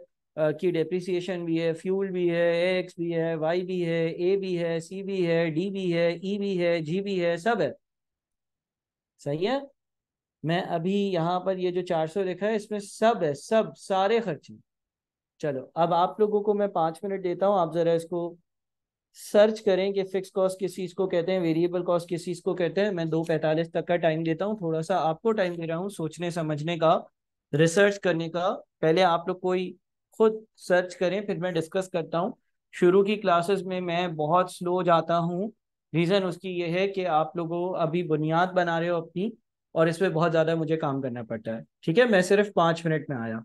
की डेप्रिसिएशन भी है फ्यूल भी है एक्स भी है वाई भी है ए भी है सी भी है डी भी है ई भी है जी भी है सब है सही है मैं अभी यहाँ पर ये जो चार सौ लिखा है इसमें सब है सब सारे खर्चे चलो अब आप लोगों को मैं पाँच मिनट देता हूँ आप ज़रा इसको सर्च करें कि फिक्स कॉस्ट किस चीज़ को कहते हैं वेरिएबल कॉस्ट किस चीज़ को कहते हैं मैं दो पैंतालीस तक का टाइम देता हूँ थोड़ा सा आपको टाइम दे रहा हूँ सोचने समझने का रिसर्च करने का पहले आप लोग कोई खुद सर्च करें फिर मैं डिस्कस करता हूँ शुरू की क्लासेस में मैं बहुत स्लो जाता हूँ रीज़न उसकी ये है कि आप लोगों अभी बुनियाद बना रहे हो अपनी और इसमें बहुत ज़्यादा मुझे काम करना पड़ता है ठीक है मैं सिर्फ पाँच मिनट में आया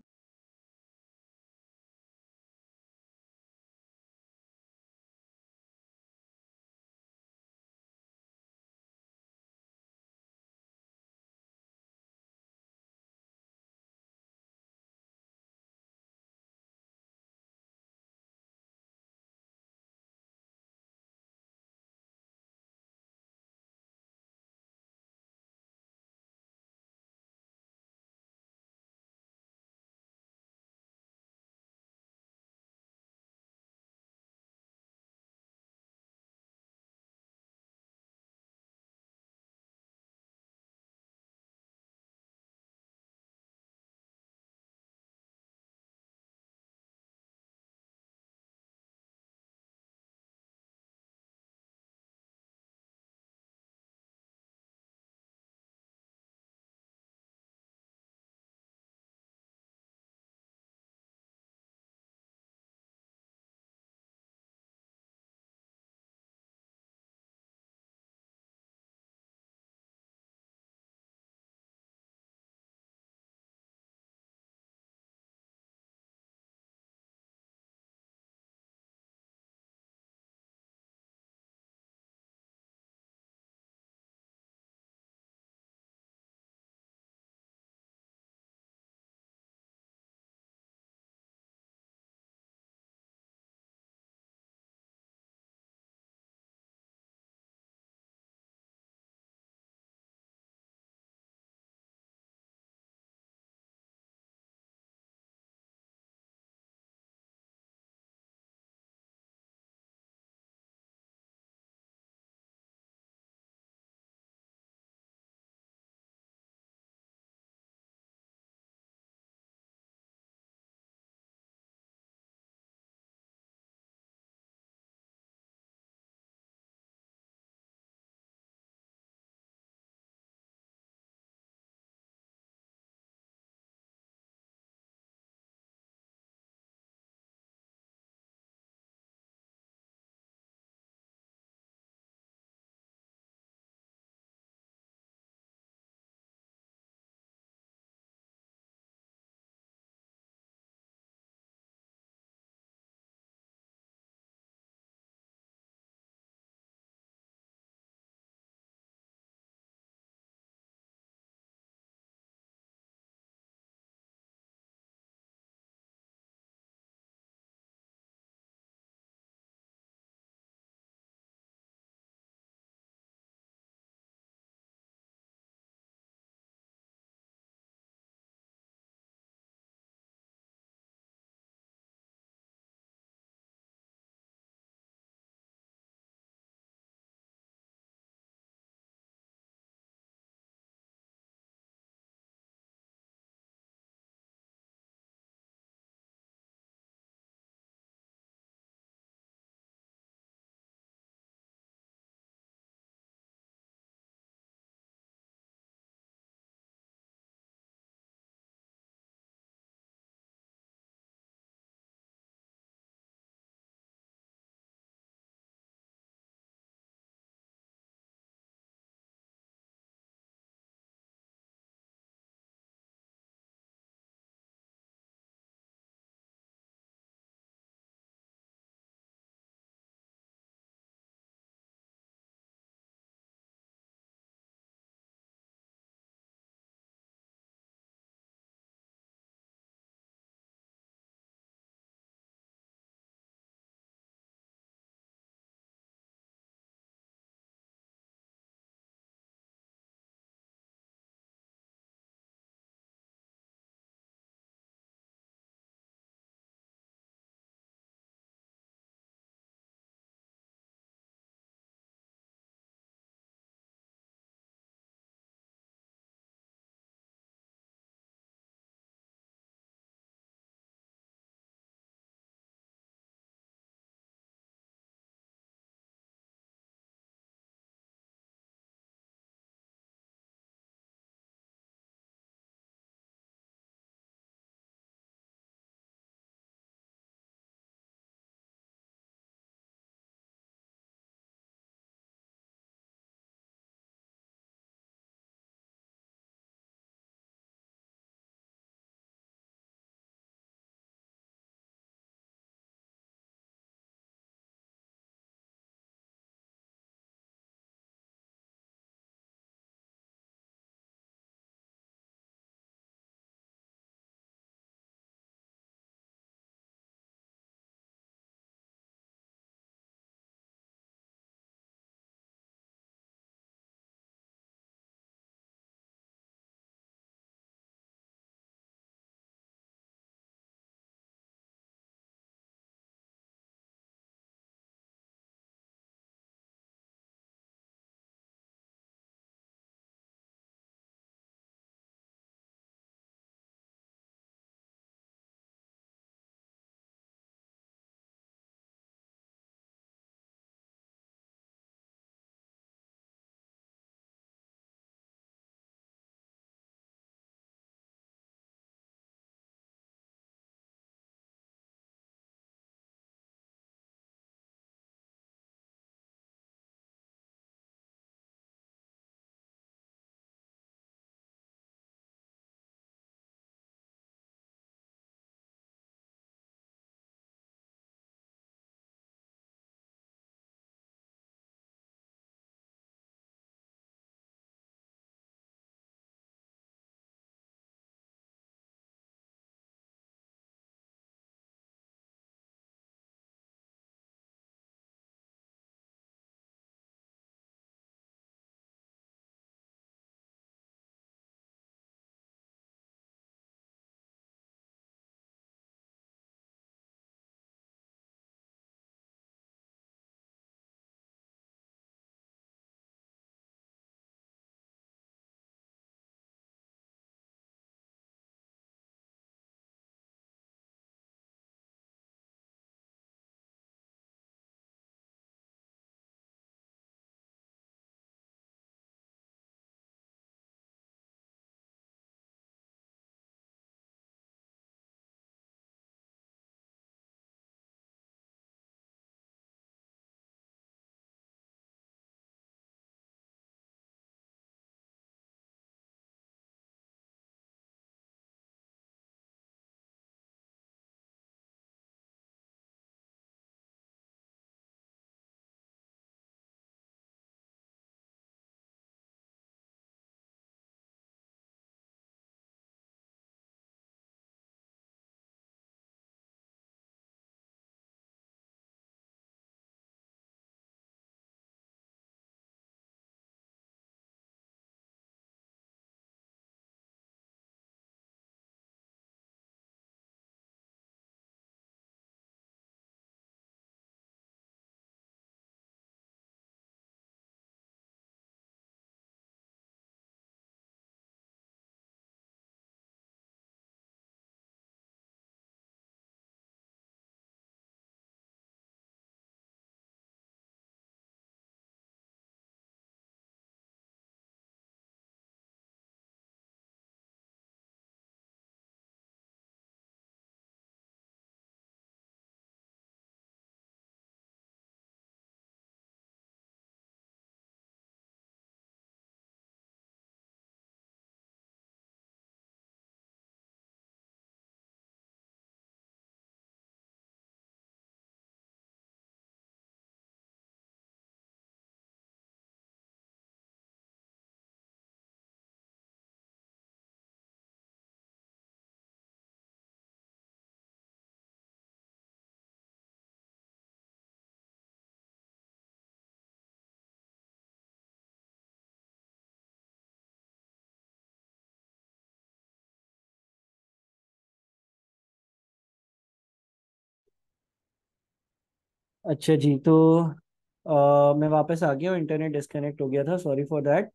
अच्छा जी तो आ, मैं वापस आ गया हूँ इंटरनेट डिस्कनेक्ट हो गया था सॉरी फॉर दैट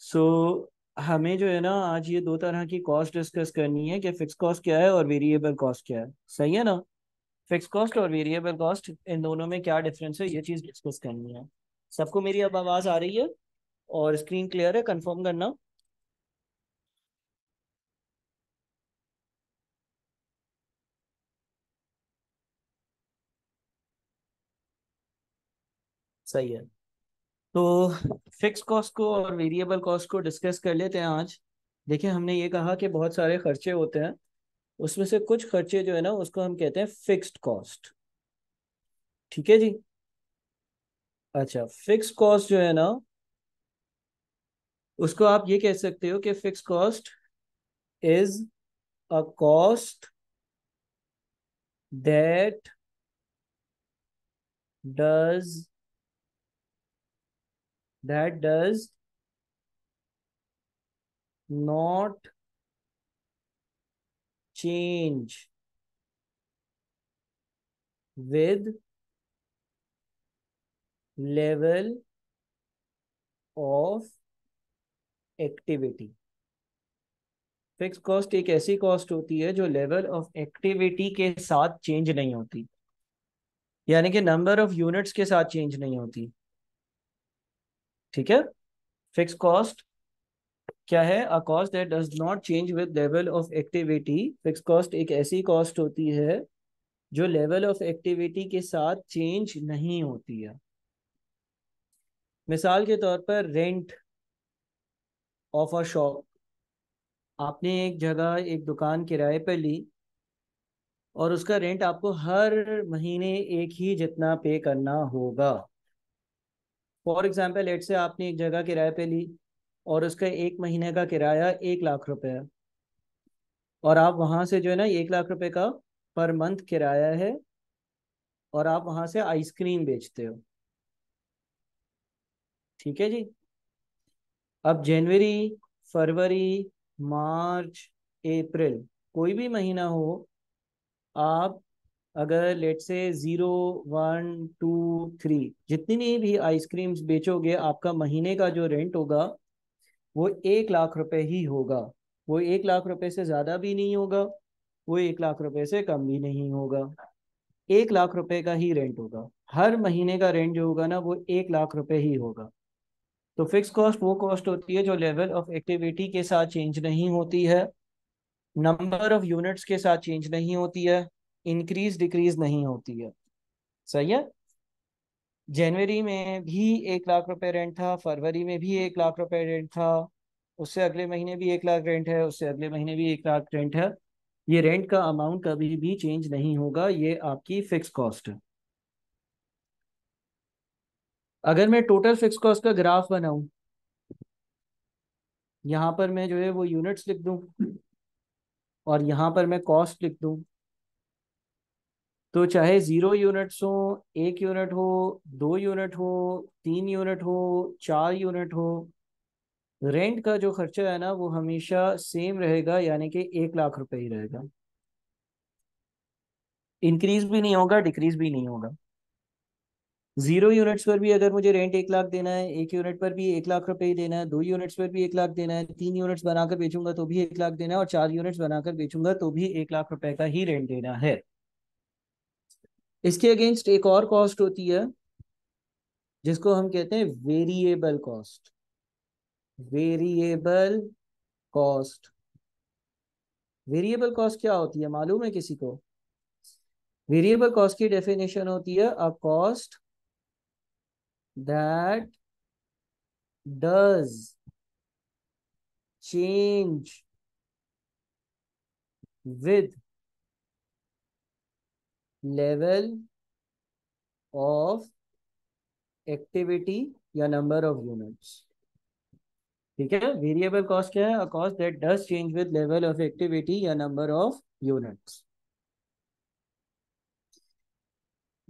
सो हमें जो है ना आज ये दो तरह की कॉस्ट डिस्कस करनी है कि फिक्स कॉस्ट क्या है और वेरिएबल कॉस्ट क्या है सही है ना फिक्स कॉस्ट और वेरिएबल कॉस्ट इन दोनों में क्या डिफरेंस है ये चीज़ डिस्कस करनी है सबको मेरी अब आवाज़ आ रही है और स्क्रीन क्लियर है कंफर्म करना सही है तो फिक्स कॉस्ट को और वेरिएबल कॉस्ट को डिस्कस कर लेते हैं आज देखिए हमने ये कहा कि बहुत सारे खर्चे होते हैं उसमें से कुछ खर्चे जो है ना उसको हम कहते हैं फिक्स्ड कॉस्ट ठीक है जी अच्छा फिक्स कॉस्ट जो है ना उसको आप ये कह सकते हो कि fix cost is a cost that does that does not change with level of activity fix cost एक ऐसी कॉस्ट होती है जो लेवल ऑफ एक्टिविटी के साथ चेंज नहीं होती यानी कि नंबर ऑफ यूनिट्स के साथ चेंज नहीं होती ठीक है फिक्स कॉस्ट क्या है a cost that does not change with level of activity fix cost एक ऐसी कॉस्ट होती है जो लेवल ऑफ एक्टिविटी के साथ चेंज नहीं होती है मिसाल के तौर पर रेंट ऑफ अ शॉप आपने एक जगह एक दुकान किराए पर ली और उसका रेंट आपको हर महीने एक ही जितना पे करना होगा फॉर एग्जाम्पल एट से आपने एक जगह किराए पे ली और उसका एक महीने का किराया एक लाख रुपए है और आप वहां से जो है ना एक लाख रुपए का पर मंथ किराया है और आप वहां से आइसक्रीम बेचते हो ठीक है जी अब जनवरी फरवरी मार्च अप्रैल कोई भी महीना हो आप अगर लेट से जीरो वन टू थ्री जितनी भी आइसक्रीम्स बेचोगे आपका महीने का जो रेंट होगा वो एक लाख रुपए ही होगा वो एक लाख रुपए से ज्यादा भी नहीं होगा वो एक लाख रुपए से कम भी नहीं होगा एक लाख रुपए का ही रेंट होगा हर महीने का रेंट जो होगा ना वो एक लाख रुपए ही होगा तो फिक्स कॉस्ट वो कॉस्ट होती है जो लेवल ऑफ एक्टिविटी के साथ चेंज नहीं होती है नंबर ऑफ यूनिट्स के साथ चेंज नहीं होती है इंक्रीज डिक्रीज नहीं होती है सही है जनवरी में भी एक लाख रुपए रेंट था फरवरी में भी एक लाख रुपए रेंट था उससे अगले महीने भी एक लाख रेंट है उससे अगले महीने भी एक लाख रेंट है ये रेंट का अमाउंट कभी भी चेंज नहीं होगा ये आपकी फिक्स कॉस्ट है अगर मैं टोटल फिक्स कॉस्ट का ग्राफ बनाऊं यहां पर मैं जो है वो यूनिट्स लिख दूं और यहां पर मैं कॉस्ट लिख दूं तो चाहे जीरो यूनिट्स हो एक यूनिट हो दो यूनिट हो तीन यूनिट हो चार यूनिट हो रेंट का जो खर्चा है ना वो हमेशा सेम रहेगा यानी कि एक लाख रुपए ही रहेगा इंक्रीज भी नहीं होगा डिक्रीज भी नहीं होगा जीरो यूनिट्स पर भी अगर मुझे रेंट एक लाख देना है एक यूनिट पर भी एक लाख रुपए ही देना है दो यूनिट्स पर भी एक लाख देना है तीन यूनिट्स बनाकर बेचूंगा तो भी एक लाख देना है और चार यूनिट्स बनाकर बेचूंगा तो भी एक लाख रुपए का ही रेंट देना है इसके अगेंस्ट एक और कॉस्ट होती है जिसको हम कहते हैं variable cost variable cost variable cost क्या होती है मालूम है किसी को वेरिएबल कॉस्ट की डेफिनेशन होती है a cost that does change with level of activity या number of units ठीक है वेरिएबल कॉस्ट क्या है cost that does change with level of activity या नंबर ऑफ यूनिट्स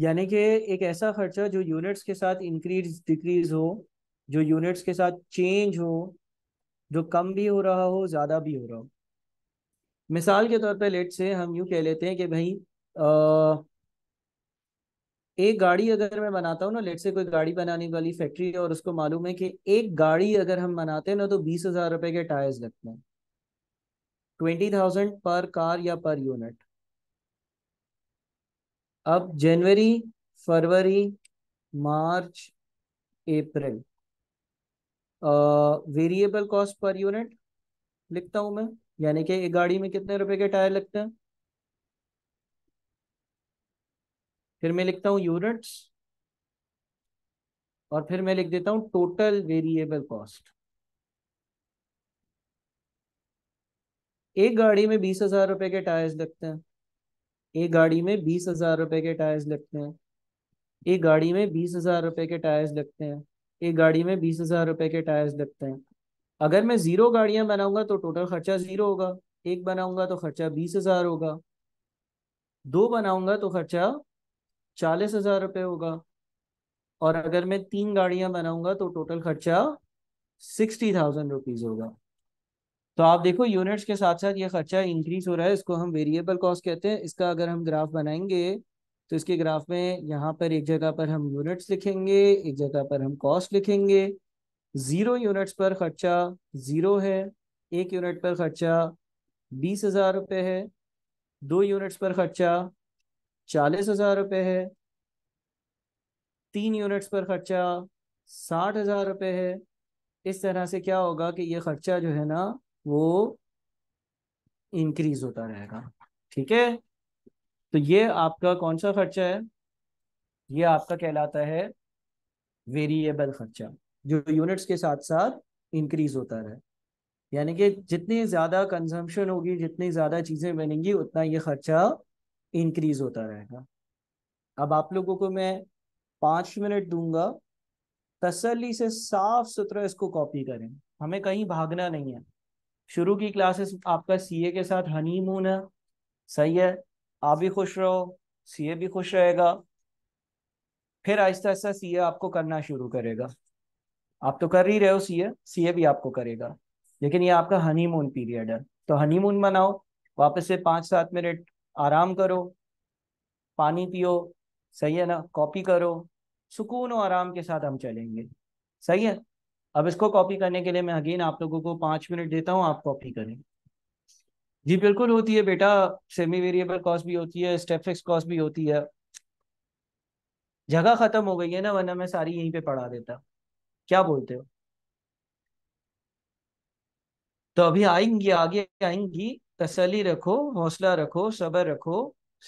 यानी कि एक ऐसा खर्चा जो यूनिट्स के साथ इंक्रीज डिक्रीज हो जो यूनिट्स के साथ चेंज हो जो कम भी हो रहा हो ज़्यादा भी हो रहा हो मिसाल के तौर पे लेट से हम यूँ कह लेते हैं कि भाई एक गाड़ी अगर मैं बनाता हूँ ना लेट से कोई गाड़ी बनाने वाली फैक्ट्री है और उसको मालूम है कि एक गाड़ी अगर हम बनाते हैं ना तो बीस हजार रुपए के टायर्स लगते हैं ट्वेंटी थाउजेंड पर कार या पर यूनिट अब जनवरी फरवरी मार्च अप्रैल वेरिएबल कॉस्ट पर यूनिट लिखता हूँ मैं यानी कि एक गाड़ी में कितने रुपए के टायर लगते हैं फिर मैं लिखता हूँ यूनिट्स और फिर मैं लिख देता हूँ टोटल वेरिएबल कॉस्ट एक गाड़ी में बीस हजार रुपए के टायर्स लगते हैं एक गाड़ी में बीस हजार रुपए के टायर्स लगते हैं एक गाड़ी में बीस हजार रुपए के टायर्स लगते हैं एक गाड़ी में बीस हजार रुपए के टायर्स लगते हैं अगर मैं जीरो गाड़ियां बनाऊंगा तो टोटल खर्चा जीरो होगा एक बनाऊंगा तो खर्चा बीस हजार होगा दो बनाऊंगा तो खर्चा चालीस हजार रुपये होगा और अगर मैं तीन गाड़ियां बनाऊंगा तो टोटल खर्चा सिक्सटी थाउजेंड रुपीज होगा तो आप देखो यूनिट्स के साथ साथ ये खर्चा इंक्रीज हो रहा है इसको हम वेरिएबल कॉस्ट कहते हैं इसका अगर हम ग्राफ बनाएंगे तो इसके ग्राफ में यहाँ पर एक जगह पर हम यूनिट्स लिखेंगे एक जगह पर हम कॉस्ट लिखेंगे जीरो यूनिट्स पर खर्चा जीरो है एक यूनिट पर खर्चा बीस हजार रुपये है दो यूनिट्स पर खर्चा चालीस हजार रुपये है तीन यूनिट्स पर खर्चा साठ हजार रुपये है इस तरह से क्या होगा कि ये खर्चा जो है ना वो इंक्रीज होता रहेगा ठीक है तो ये आपका कौन सा खर्चा है ये आपका कहलाता है वेरिएबल खर्चा जो यूनिट्स के साथ साथ इंक्रीज होता रहे यानी कि जितनी ज़्यादा कंजम्पशन होगी जितनी ज़्यादा चीज़ें बनेंगी उतना ये खर्चा इंक्रीज होता रहेगा अब आप लोगों को मैं पाँच मिनट दूंगा तसली से साफ सुथरा इसको कॉपी करें हमें कहीं भागना नहीं है शुरू की क्लासेस आपका सीए के साथ हनीमून है सही है आप भी खुश रहो सीए भी खुश रहेगा फिर आहिस्ता आहिस्ता सीए आपको करना शुरू करेगा आप तो कर ही रहे हो सीए सीए भी आपको करेगा लेकिन ये आपका हनीमून पीरियड है तो हनीमून मनाओ वापस से पाँच सात मिनट आराम करो पानी पियो सही है ना कॉपी करो सुकून और आराम के साथ हम चलेंगे सही है अब इसको कॉपी करने के लिए मैं अगेन आप लोगों को पाँच मिनट देता हूँ आप कॉपी करें जी बिल्कुल होती है बेटा सेमी वेरिएबल कॉस्ट भी होती है स्टेप फिक्स कॉस्ट भी होती है जगह खत्म हो गई है ना वरना मैं सारी यहीं पे पढ़ा देता क्या बोलते हो तो अभी आएंगी आगे आएंगी तसली रखो हौसला रखो सबर रखो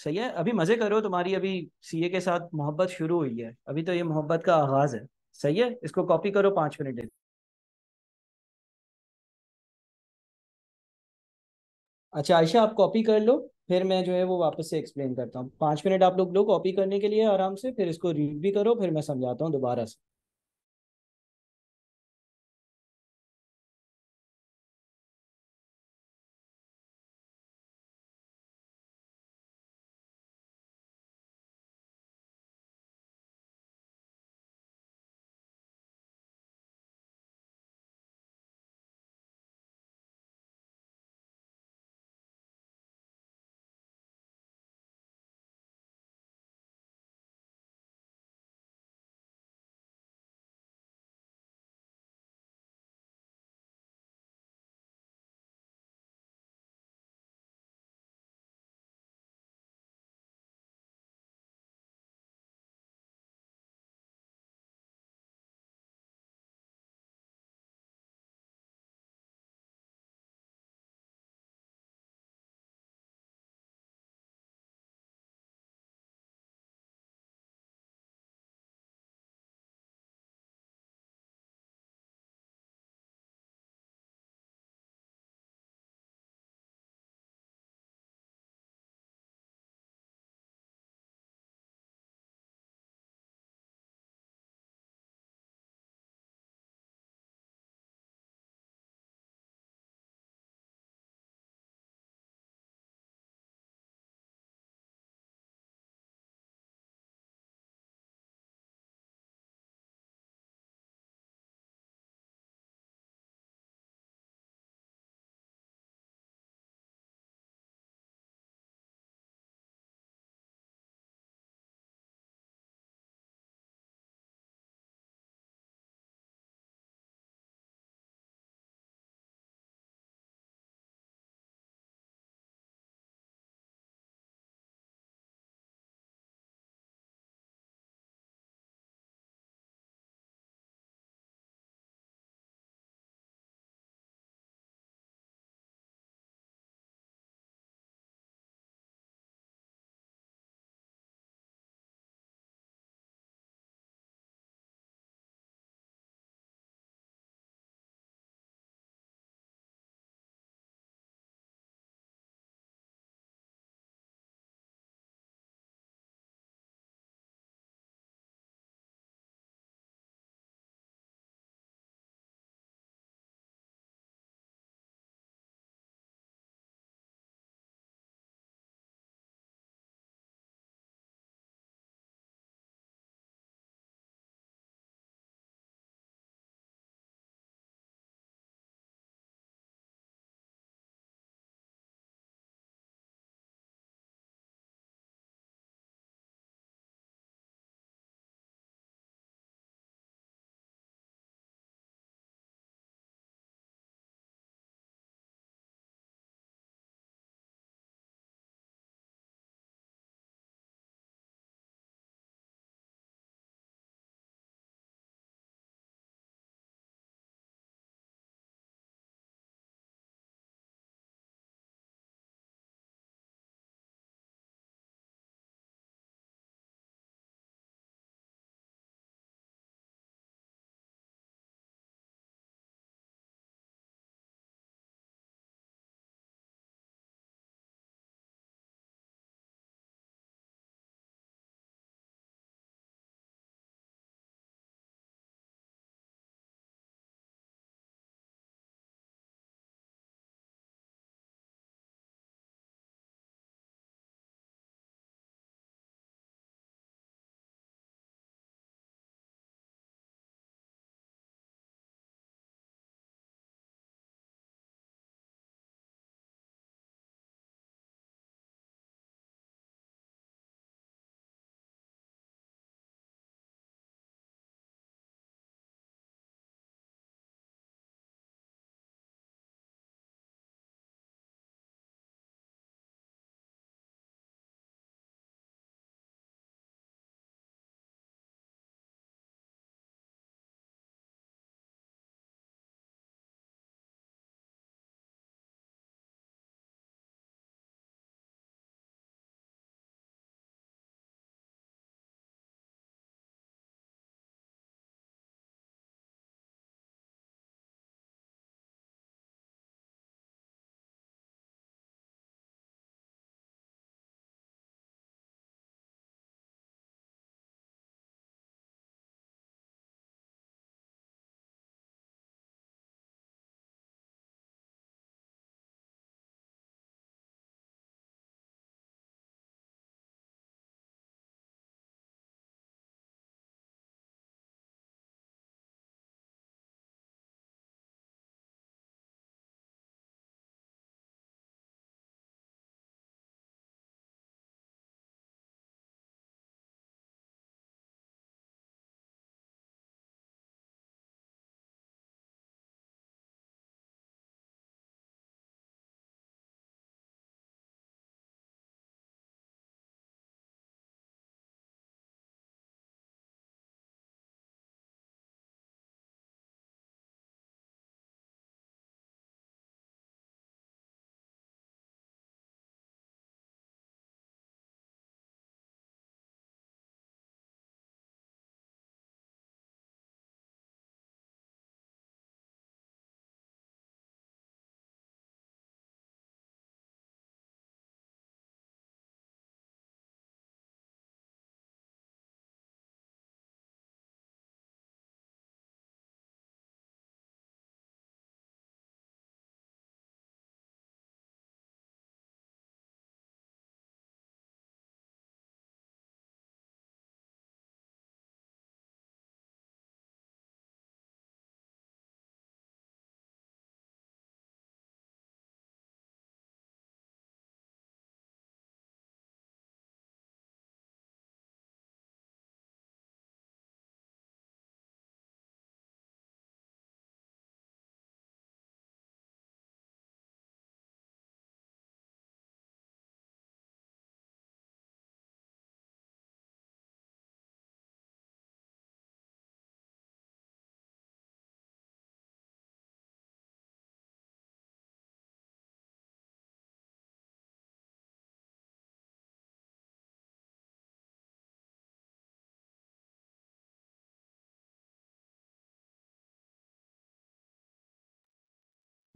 सही है अभी मज़े करो तुम्हारी अभी सीए के साथ मोहब्बत शुरू हुई है अभी तो ये मोहब्बत का आगाज़ है सही है इसको कॉपी करो पाँच मिनट अच्छा आयशा आप कॉपी कर लो फिर मैं जो है वो वापस से एक्सप्लेन करता हूँ पाँच मिनट आप लोग लो कॉपी करने के लिए आराम से फिर इसको रीड भी करो फिर मैं समझाता हूँ दोबारा से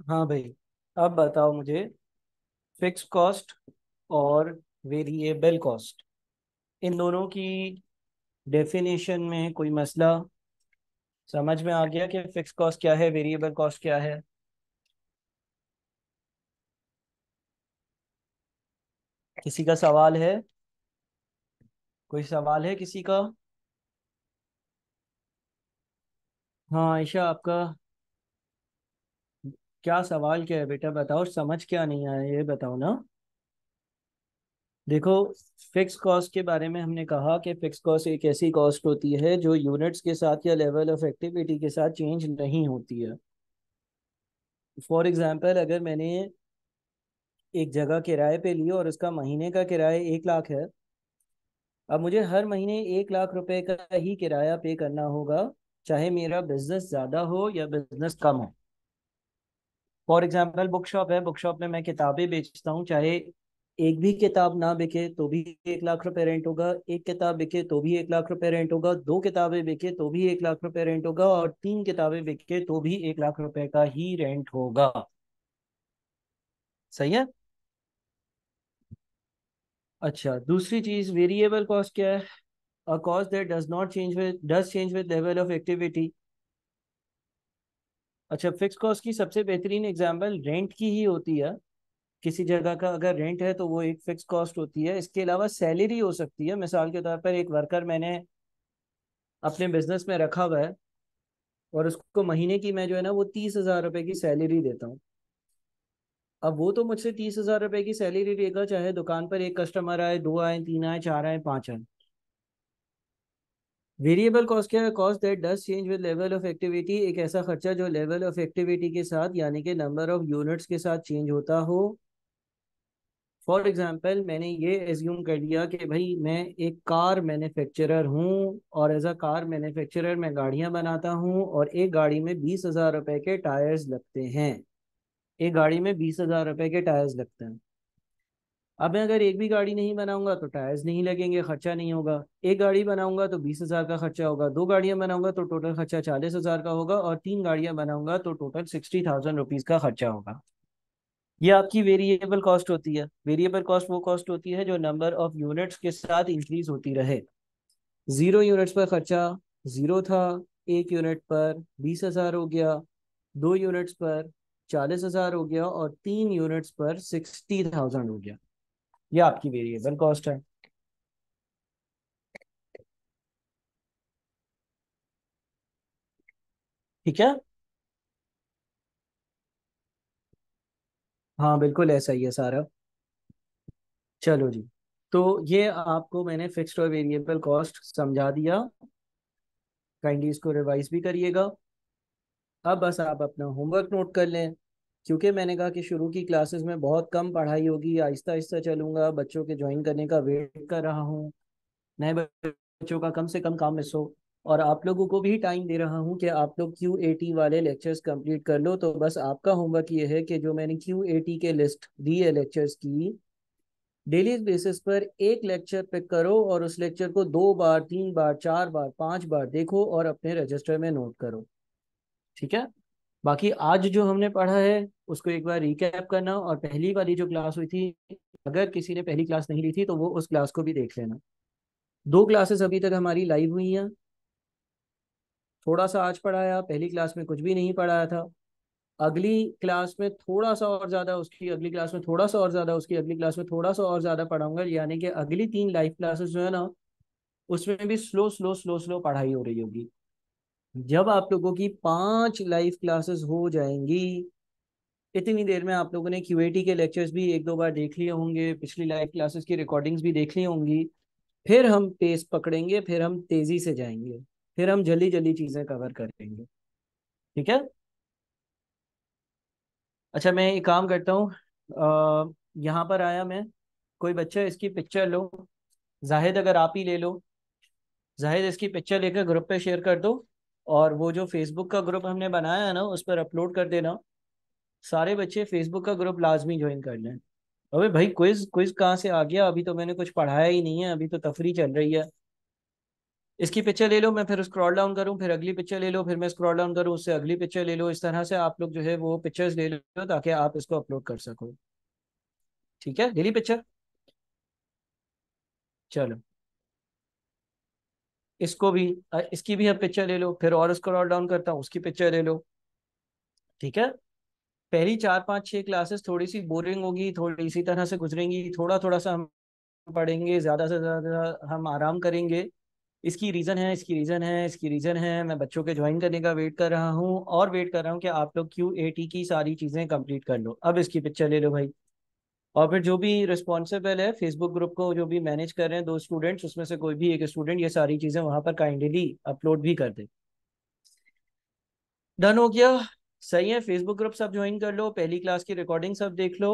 हाँ भाई अब बताओ मुझे फिक्स कॉस्ट और वेरिएबल कॉस्ट इन दोनों की डेफिनेशन में कोई मसला समझ में आ गया कि फिक्स कॉस्ट क्या है वेरिएबल कॉस्ट क्या है किसी का सवाल है कोई सवाल है किसी का हाँ आयशा आपका क्या सवाल क्या है बेटा बताओ समझ क्या नहीं आया ये बताओ ना देखो फिक्स कॉस्ट के बारे में हमने कहा कि फिक्स कॉस्ट एक ऐसी कॉस्ट होती है जो यूनिट्स के साथ या लेवल ऑफ एक्टिविटी के साथ चेंज नहीं होती है फॉर एग्जांपल अगर मैंने एक जगह किराए पे ली और उसका महीने का किराया एक लाख है अब मुझे हर महीने एक लाख रुपए का ही किराया पे करना होगा चाहे मेरा बिजनेस ज़्यादा हो या बिजनेस कम हो फॉर एग्जाम्पल बुक शॉप है बुक शॉप में मैं किताबें बेचता हूँ चाहे एक भी किताब ना बिके तो भी एक लाख रुपए रेंट होगा एक किताब बिके तो भी एक लाख रुपए रेंट होगा दो किताबें बिके तो भी एक लाख रुपए रेंट होगा और तीन किताबें बिके तो भी एक लाख रुपए का ही रेंट होगा सही है अच्छा दूसरी चीज वेरिएबल कॉस्ट क्या है a cost that does not change with does change with level of activity अच्छा फिक्स कॉस्ट की सबसे बेहतरीन एग्जाम्पल रेंट की ही होती है किसी जगह का अगर रेंट है तो वो एक फिक्स कॉस्ट होती है इसके अलावा सैलरी हो सकती है मिसाल के तौर पर एक वर्कर मैंने अपने बिजनेस में रखा हुआ है और उसको महीने की मैं जो है ना वो तीस हजार रुपये की सैलरी देता हूँ अब वो तो मुझसे तीस हजार रुपये की सैलरी देगा चाहे दुकान पर एक कस्टमर आए दो आए तीन आए चार आए पाँच आए वेरिएबल कॉस्ट क्या है cost that does change with level of activity एक ऐसा खर्चा जो लेवल ऑफ एक्टिविटी के साथ यानी कि नंबर ऑफ यूनिट्स के साथ चेंज होता हो फॉर एग्जाम्पल मैंने ये एज्यूम कर लिया कि भाई मैं एक कार मैन्युफैक्चरर हूँ और एज अ कार मैन्युफैक्चरर मैं गाड़ियाँ बनाता हूँ और एक गाड़ी में बीस हज़ार रुपये के टायर्स लगते हैं एक गाड़ी में बीस हज़ार रुपये के टायर्स लगते हैं अब मैं अगर एक भी गाड़ी नहीं बनाऊंगा तो टायर्स नहीं लगेंगे खर्चा नहीं होगा एक गाड़ी बनाऊंगा तो बीस हज़ार का खर्चा होगा दो गाड़ियाँ बनाऊंगा तो टोटल खर्चा चालीस हज़ार का होगा और तीन गाड़ियाँ बनाऊंगा तो टोटल सिक्सटी थाउजेंड रुपीज़ का खर्चा होगा ये आपकी वेरिएबल कॉस्ट होती है वेरिएबल कॉस्ट वो कॉस्ट होती है जो नंबर ऑफ यूनिट्स के साथ इंक्रीज होती रहे ज़ीरो यूनिट्स पर खर्चा ज़ीरो था एक यूनिट पर बीस हज़ार हो गया दो यूनिट्स पर चालीस हज़ार हो गया और तीन यूनिट्स पर सिक्सटी थाउजेंड हो गया ये आपकी वेरिएबल कॉस्ट है ठीक है हाँ बिल्कुल ऐसा ही है सारा चलो जी तो ये आपको मैंने फिक्स्ड और वेरिएबल कॉस्ट समझा दिया काइंडली इसको रिवाइज भी करिएगा अब बस आप अपना होमवर्क नोट कर लें क्योंकि मैंने कहा कि शुरू की क्लासेस में बहुत कम पढ़ाई होगी आहिस्ता आहिस्ता चलूंगा बच्चों के ज्वाइन करने का वेट कर रहा हूँ नए बच्चों का कम से कम काम मिस हो और आप लोगों को भी टाइम दे रहा हूँ कि आप लोग क्यू ए टी वाले लेक्चर्स कंप्लीट कर लो तो बस आपका होमवर्क ये है कि जो मैंने क्यू ए टी के लिस्ट दी है लेक्चर्स की डेली बेसिस पर एक लेक्चर पिक करो और उस लेक्चर को दो बार तीन बार चार बार पांच बार देखो और अपने रजिस्टर में नोट करो ठीक है बाकी आज जो हमने पढ़ा है उसको एक बार रिकैप करना और पहली वाली जो क्लास हुई थी अगर किसी ने पहली क्लास नहीं ली थी तो वो उस क्लास को भी देख लेना दो क्लासेस अभी तक हमारी लाइव हुई हैं थोड़ा सा आज पढ़ाया पहली क्लास में कुछ भी नहीं पढ़ाया था अगली क्लास में थोड़ा सा और ज़्यादा उसकी अगली क्लास में थोड़ा सा और ज़्यादा उसकी अगली क्लास में थोड़ा सा और ज़्यादा पढ़ाऊंगा यानी कि अगली तीन लाइव क्लासेस जो है ना उसमें भी स्लो स्लो स्लो स्लो पढ़ाई हो रही होगी जब आप लोगों की पांच लाइव क्लासेस हो जाएंगी इतनी देर में आप लोगों ने क्यू के लेक्चर्स भी एक दो बार देख लिए होंगे पिछली लाइव क्लासेस की रिकॉर्डिंग्स भी देख ली होंगी फिर हम पेस पकड़ेंगे फिर हम तेजी से जाएंगे फिर हम जल्दी जल्दी चीजें कवर करेंगे ठीक है अच्छा मैं एक काम करता हूँ यहाँ पर आया मैं कोई बच्चा इसकी पिक्चर लो जाहिद अगर आप ही ले लो जाहिद इसकी पिक्चर लेकर ग्रुप पे शेयर कर दो और वो जो फेसबुक का ग्रुप हमने बनाया है ना उस पर अपलोड कर देना सारे बच्चे फेसबुक का ग्रुप लाजमी ज्वाइन कर लें अबे भाई क्विज क्विज कहाँ से आ गया अभी तो मैंने कुछ पढ़ाया ही नहीं है अभी तो तफरी चल रही है इसकी पिक्चर ले लो मैं फिर स्क्रॉल डाउन करूँ फिर अगली पिक्चर ले लो फिर मैं स्क्रॉल डाउन करूँ उससे अगली पिक्चर ले लो इस तरह से आप लोग जो है वो पिक्चर्स ले लो ताकि आप इसको अपलोड कर सको ठीक है डेली पिक्चर चलो इसको भी इसकी भी हम पिक्चर ले लो फिर और उसको रॉल डाउन करता हूँ उसकी पिक्चर ले लो ठीक है पहली चार पाँच छः क्लासेस थोड़ी सी बोरिंग होगी थोड़ी इसी तरह से गुजरेंगी थोड़ा थोड़ा सा हम पढ़ेंगे ज़्यादा से ज़्यादा हम आराम करेंगे इसकी रीज़न है इसकी रीज़न है इसकी रीज़न है मैं बच्चों के ज्वाइन करने का वेट कर रहा हूँ और वेट कर रहा हूँ कि आप लोग क्यू ए टी की सारी चीज़ें कंप्लीट कर लो अब इसकी पिक्चर ले लो भाई और फिर जो भी रिस्पॉन्सिबल है फेसबुक ग्रुप को जो भी मैनेज कर रहे हैं दो स्टूडेंट्स उसमें से कोई भी एक स्टूडेंट ये सारी चीज़ें वहां पर काइंडली अपलोड भी कर दे डन हो गया सही है फेसबुक ग्रुप सब ज्वाइन कर लो पहली क्लास की रिकॉर्डिंग सब देख लो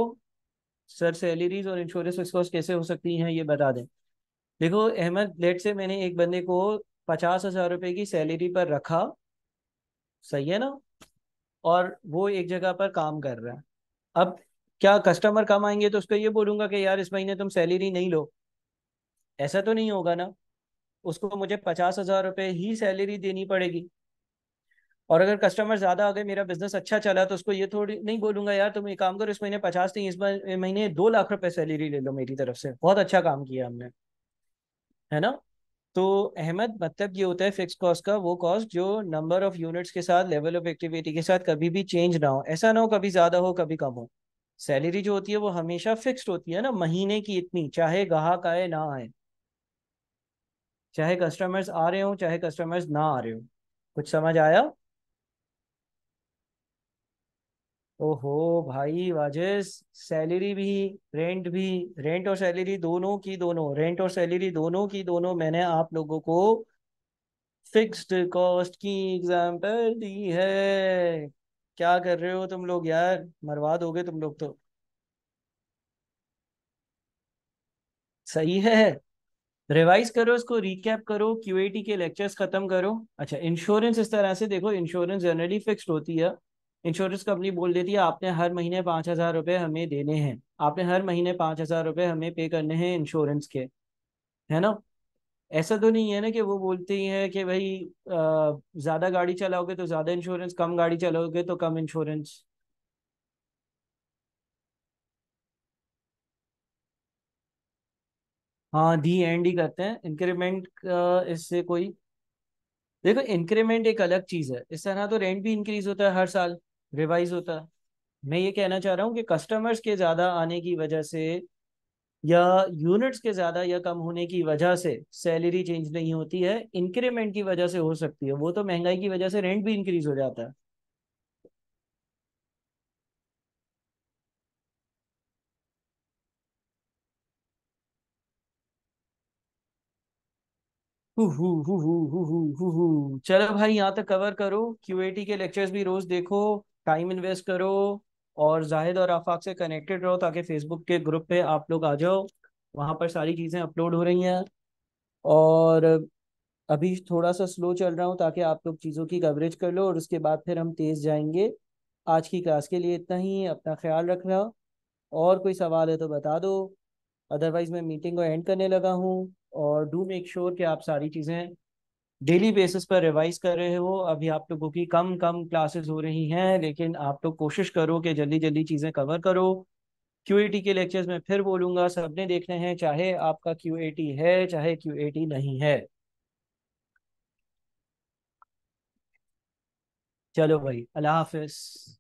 सर सैलरीज और इंश्योरेंस एक्सकॉस्ट कैसे हो सकती हैं ये बता दें देखो अहमद लेट से मैंने एक बंदे को पचास हजार रुपये की सैलरी पर रखा सही है ना और वो एक जगह पर काम कर रहा है अब क्या कस्टमर कम आएंगे तो उसको ये बोलूंगा कि यार इस महीने तुम सैलरी नहीं लो ऐसा तो नहीं होगा ना उसको मुझे पचास हजार रुपये ही सैलरी देनी पड़ेगी और अगर कस्टमर ज्यादा आ गए मेरा बिजनेस अच्छा चला तो उसको ये थोड़ी नहीं बोलूंगा यार तुम ये काम करो इस महीने पचास नहीं इस महीने दो लाख रुपए सैलरी ले लो मेरी तरफ से बहुत अच्छा काम किया हमने है ना तो अहमद मतलब ये होता है फिक्स कॉस्ट का वो कॉस्ट जो नंबर ऑफ यूनिट्स के साथ लेवल ऑफ एक्टिविटी के साथ कभी भी चेंज ना हो ऐसा ना हो कभी ज्यादा हो कभी कम हो सैलरी जो होती है वो हमेशा फिक्स्ड होती है ना महीने की इतनी चाहे ग्राहक आए ना आए चाहे कस्टमर्स आ रहे हो चाहे कस्टमर्स ना आ रहे हो कुछ समझ आया ओहो भाई वाजिस सैलरी भी रेंट भी रेंट और सैलरी दोनों की दोनों रेंट और सैलरी दोनों की दोनों मैंने आप लोगों को फिक्स्ड कॉस्ट की एग्जाम्पल दी है क्या कर रहे हो तुम लोग यार मरवा दोगे तुम लोग तो सही है रिवाइज करो इसको रिकैप करो क्यू के लेक्चर्स खत्म करो अच्छा इंश्योरेंस इस तरह से देखो इंश्योरेंस जनरली फिक्स्ड होती है इंश्योरेंस कंपनी बोल देती है आपने हर महीने पाँच हज़ार रुपये हमें देने हैं आपने हर महीने पाँच हज़ार रुपये हमें पे करने हैं इंश्योरेंस के है ना ऐसा तो नहीं है ना कि वो बोलते ही हैं कि भाई ज्यादा गाड़ी चलाओगे तो ज्यादा इंश्योरेंस कम गाड़ी चलाओगे तो कम इंश्योरेंस हाँ दी एंड ही करते हैं इंक्रीमेंट इससे कोई देखो इंक्रीमेंट एक अलग चीज है इस तरह तो रेंट भी इंक्रीज होता है हर साल रिवाइज होता है मैं ये कहना चाह रहा हूँ कि कस्टमर्स के ज्यादा आने की वजह से या यूनिट्स के ज़्यादा या कम होने की वजह से सैलरी चेंज नहीं होती है इंक्रीमेंट की वजह से हो सकती है वो तो महंगाई की वजह से रेंट भी इंक्रीज हो जाता है चलो भाई यहाँ तक कवर करो क्यूएटी के लेक्चर्स भी रोज देखो टाइम इन्वेस्ट करो और जाहिद और आफाक से कनेक्टेड रहो ताकि फेसबुक के ग्रुप पे आप लोग आ जाओ वहाँ पर सारी चीज़ें अपलोड हो रही हैं और अभी थोड़ा सा स्लो चल रहा हूँ ताकि आप लोग चीज़ों की कवरेज कर लो और उसके बाद फिर हम तेज़ जाएंगे आज की क्लास के लिए इतना ही अपना ख्याल रखना और कोई सवाल है तो बता दो अदरवाइज़ मैं मीटिंग को एंड करने लगा हूँ और डू मेक श्योर कि आप सारी चीज़ें डेली बेसिस पर रिवाइज कर रहे हो अभी आप लोगों की कम कम क्लासेस हो रही हैं लेकिन आप लोग कोशिश करो कि जल्दी जल्दी चीज़ें कवर करो क्यू के लेक्चर्स में फिर बोलूँगा सबने देखने हैं चाहे आपका क्यू है चाहे क्यू नहीं है चलो भाई अल्लाह हाफिज़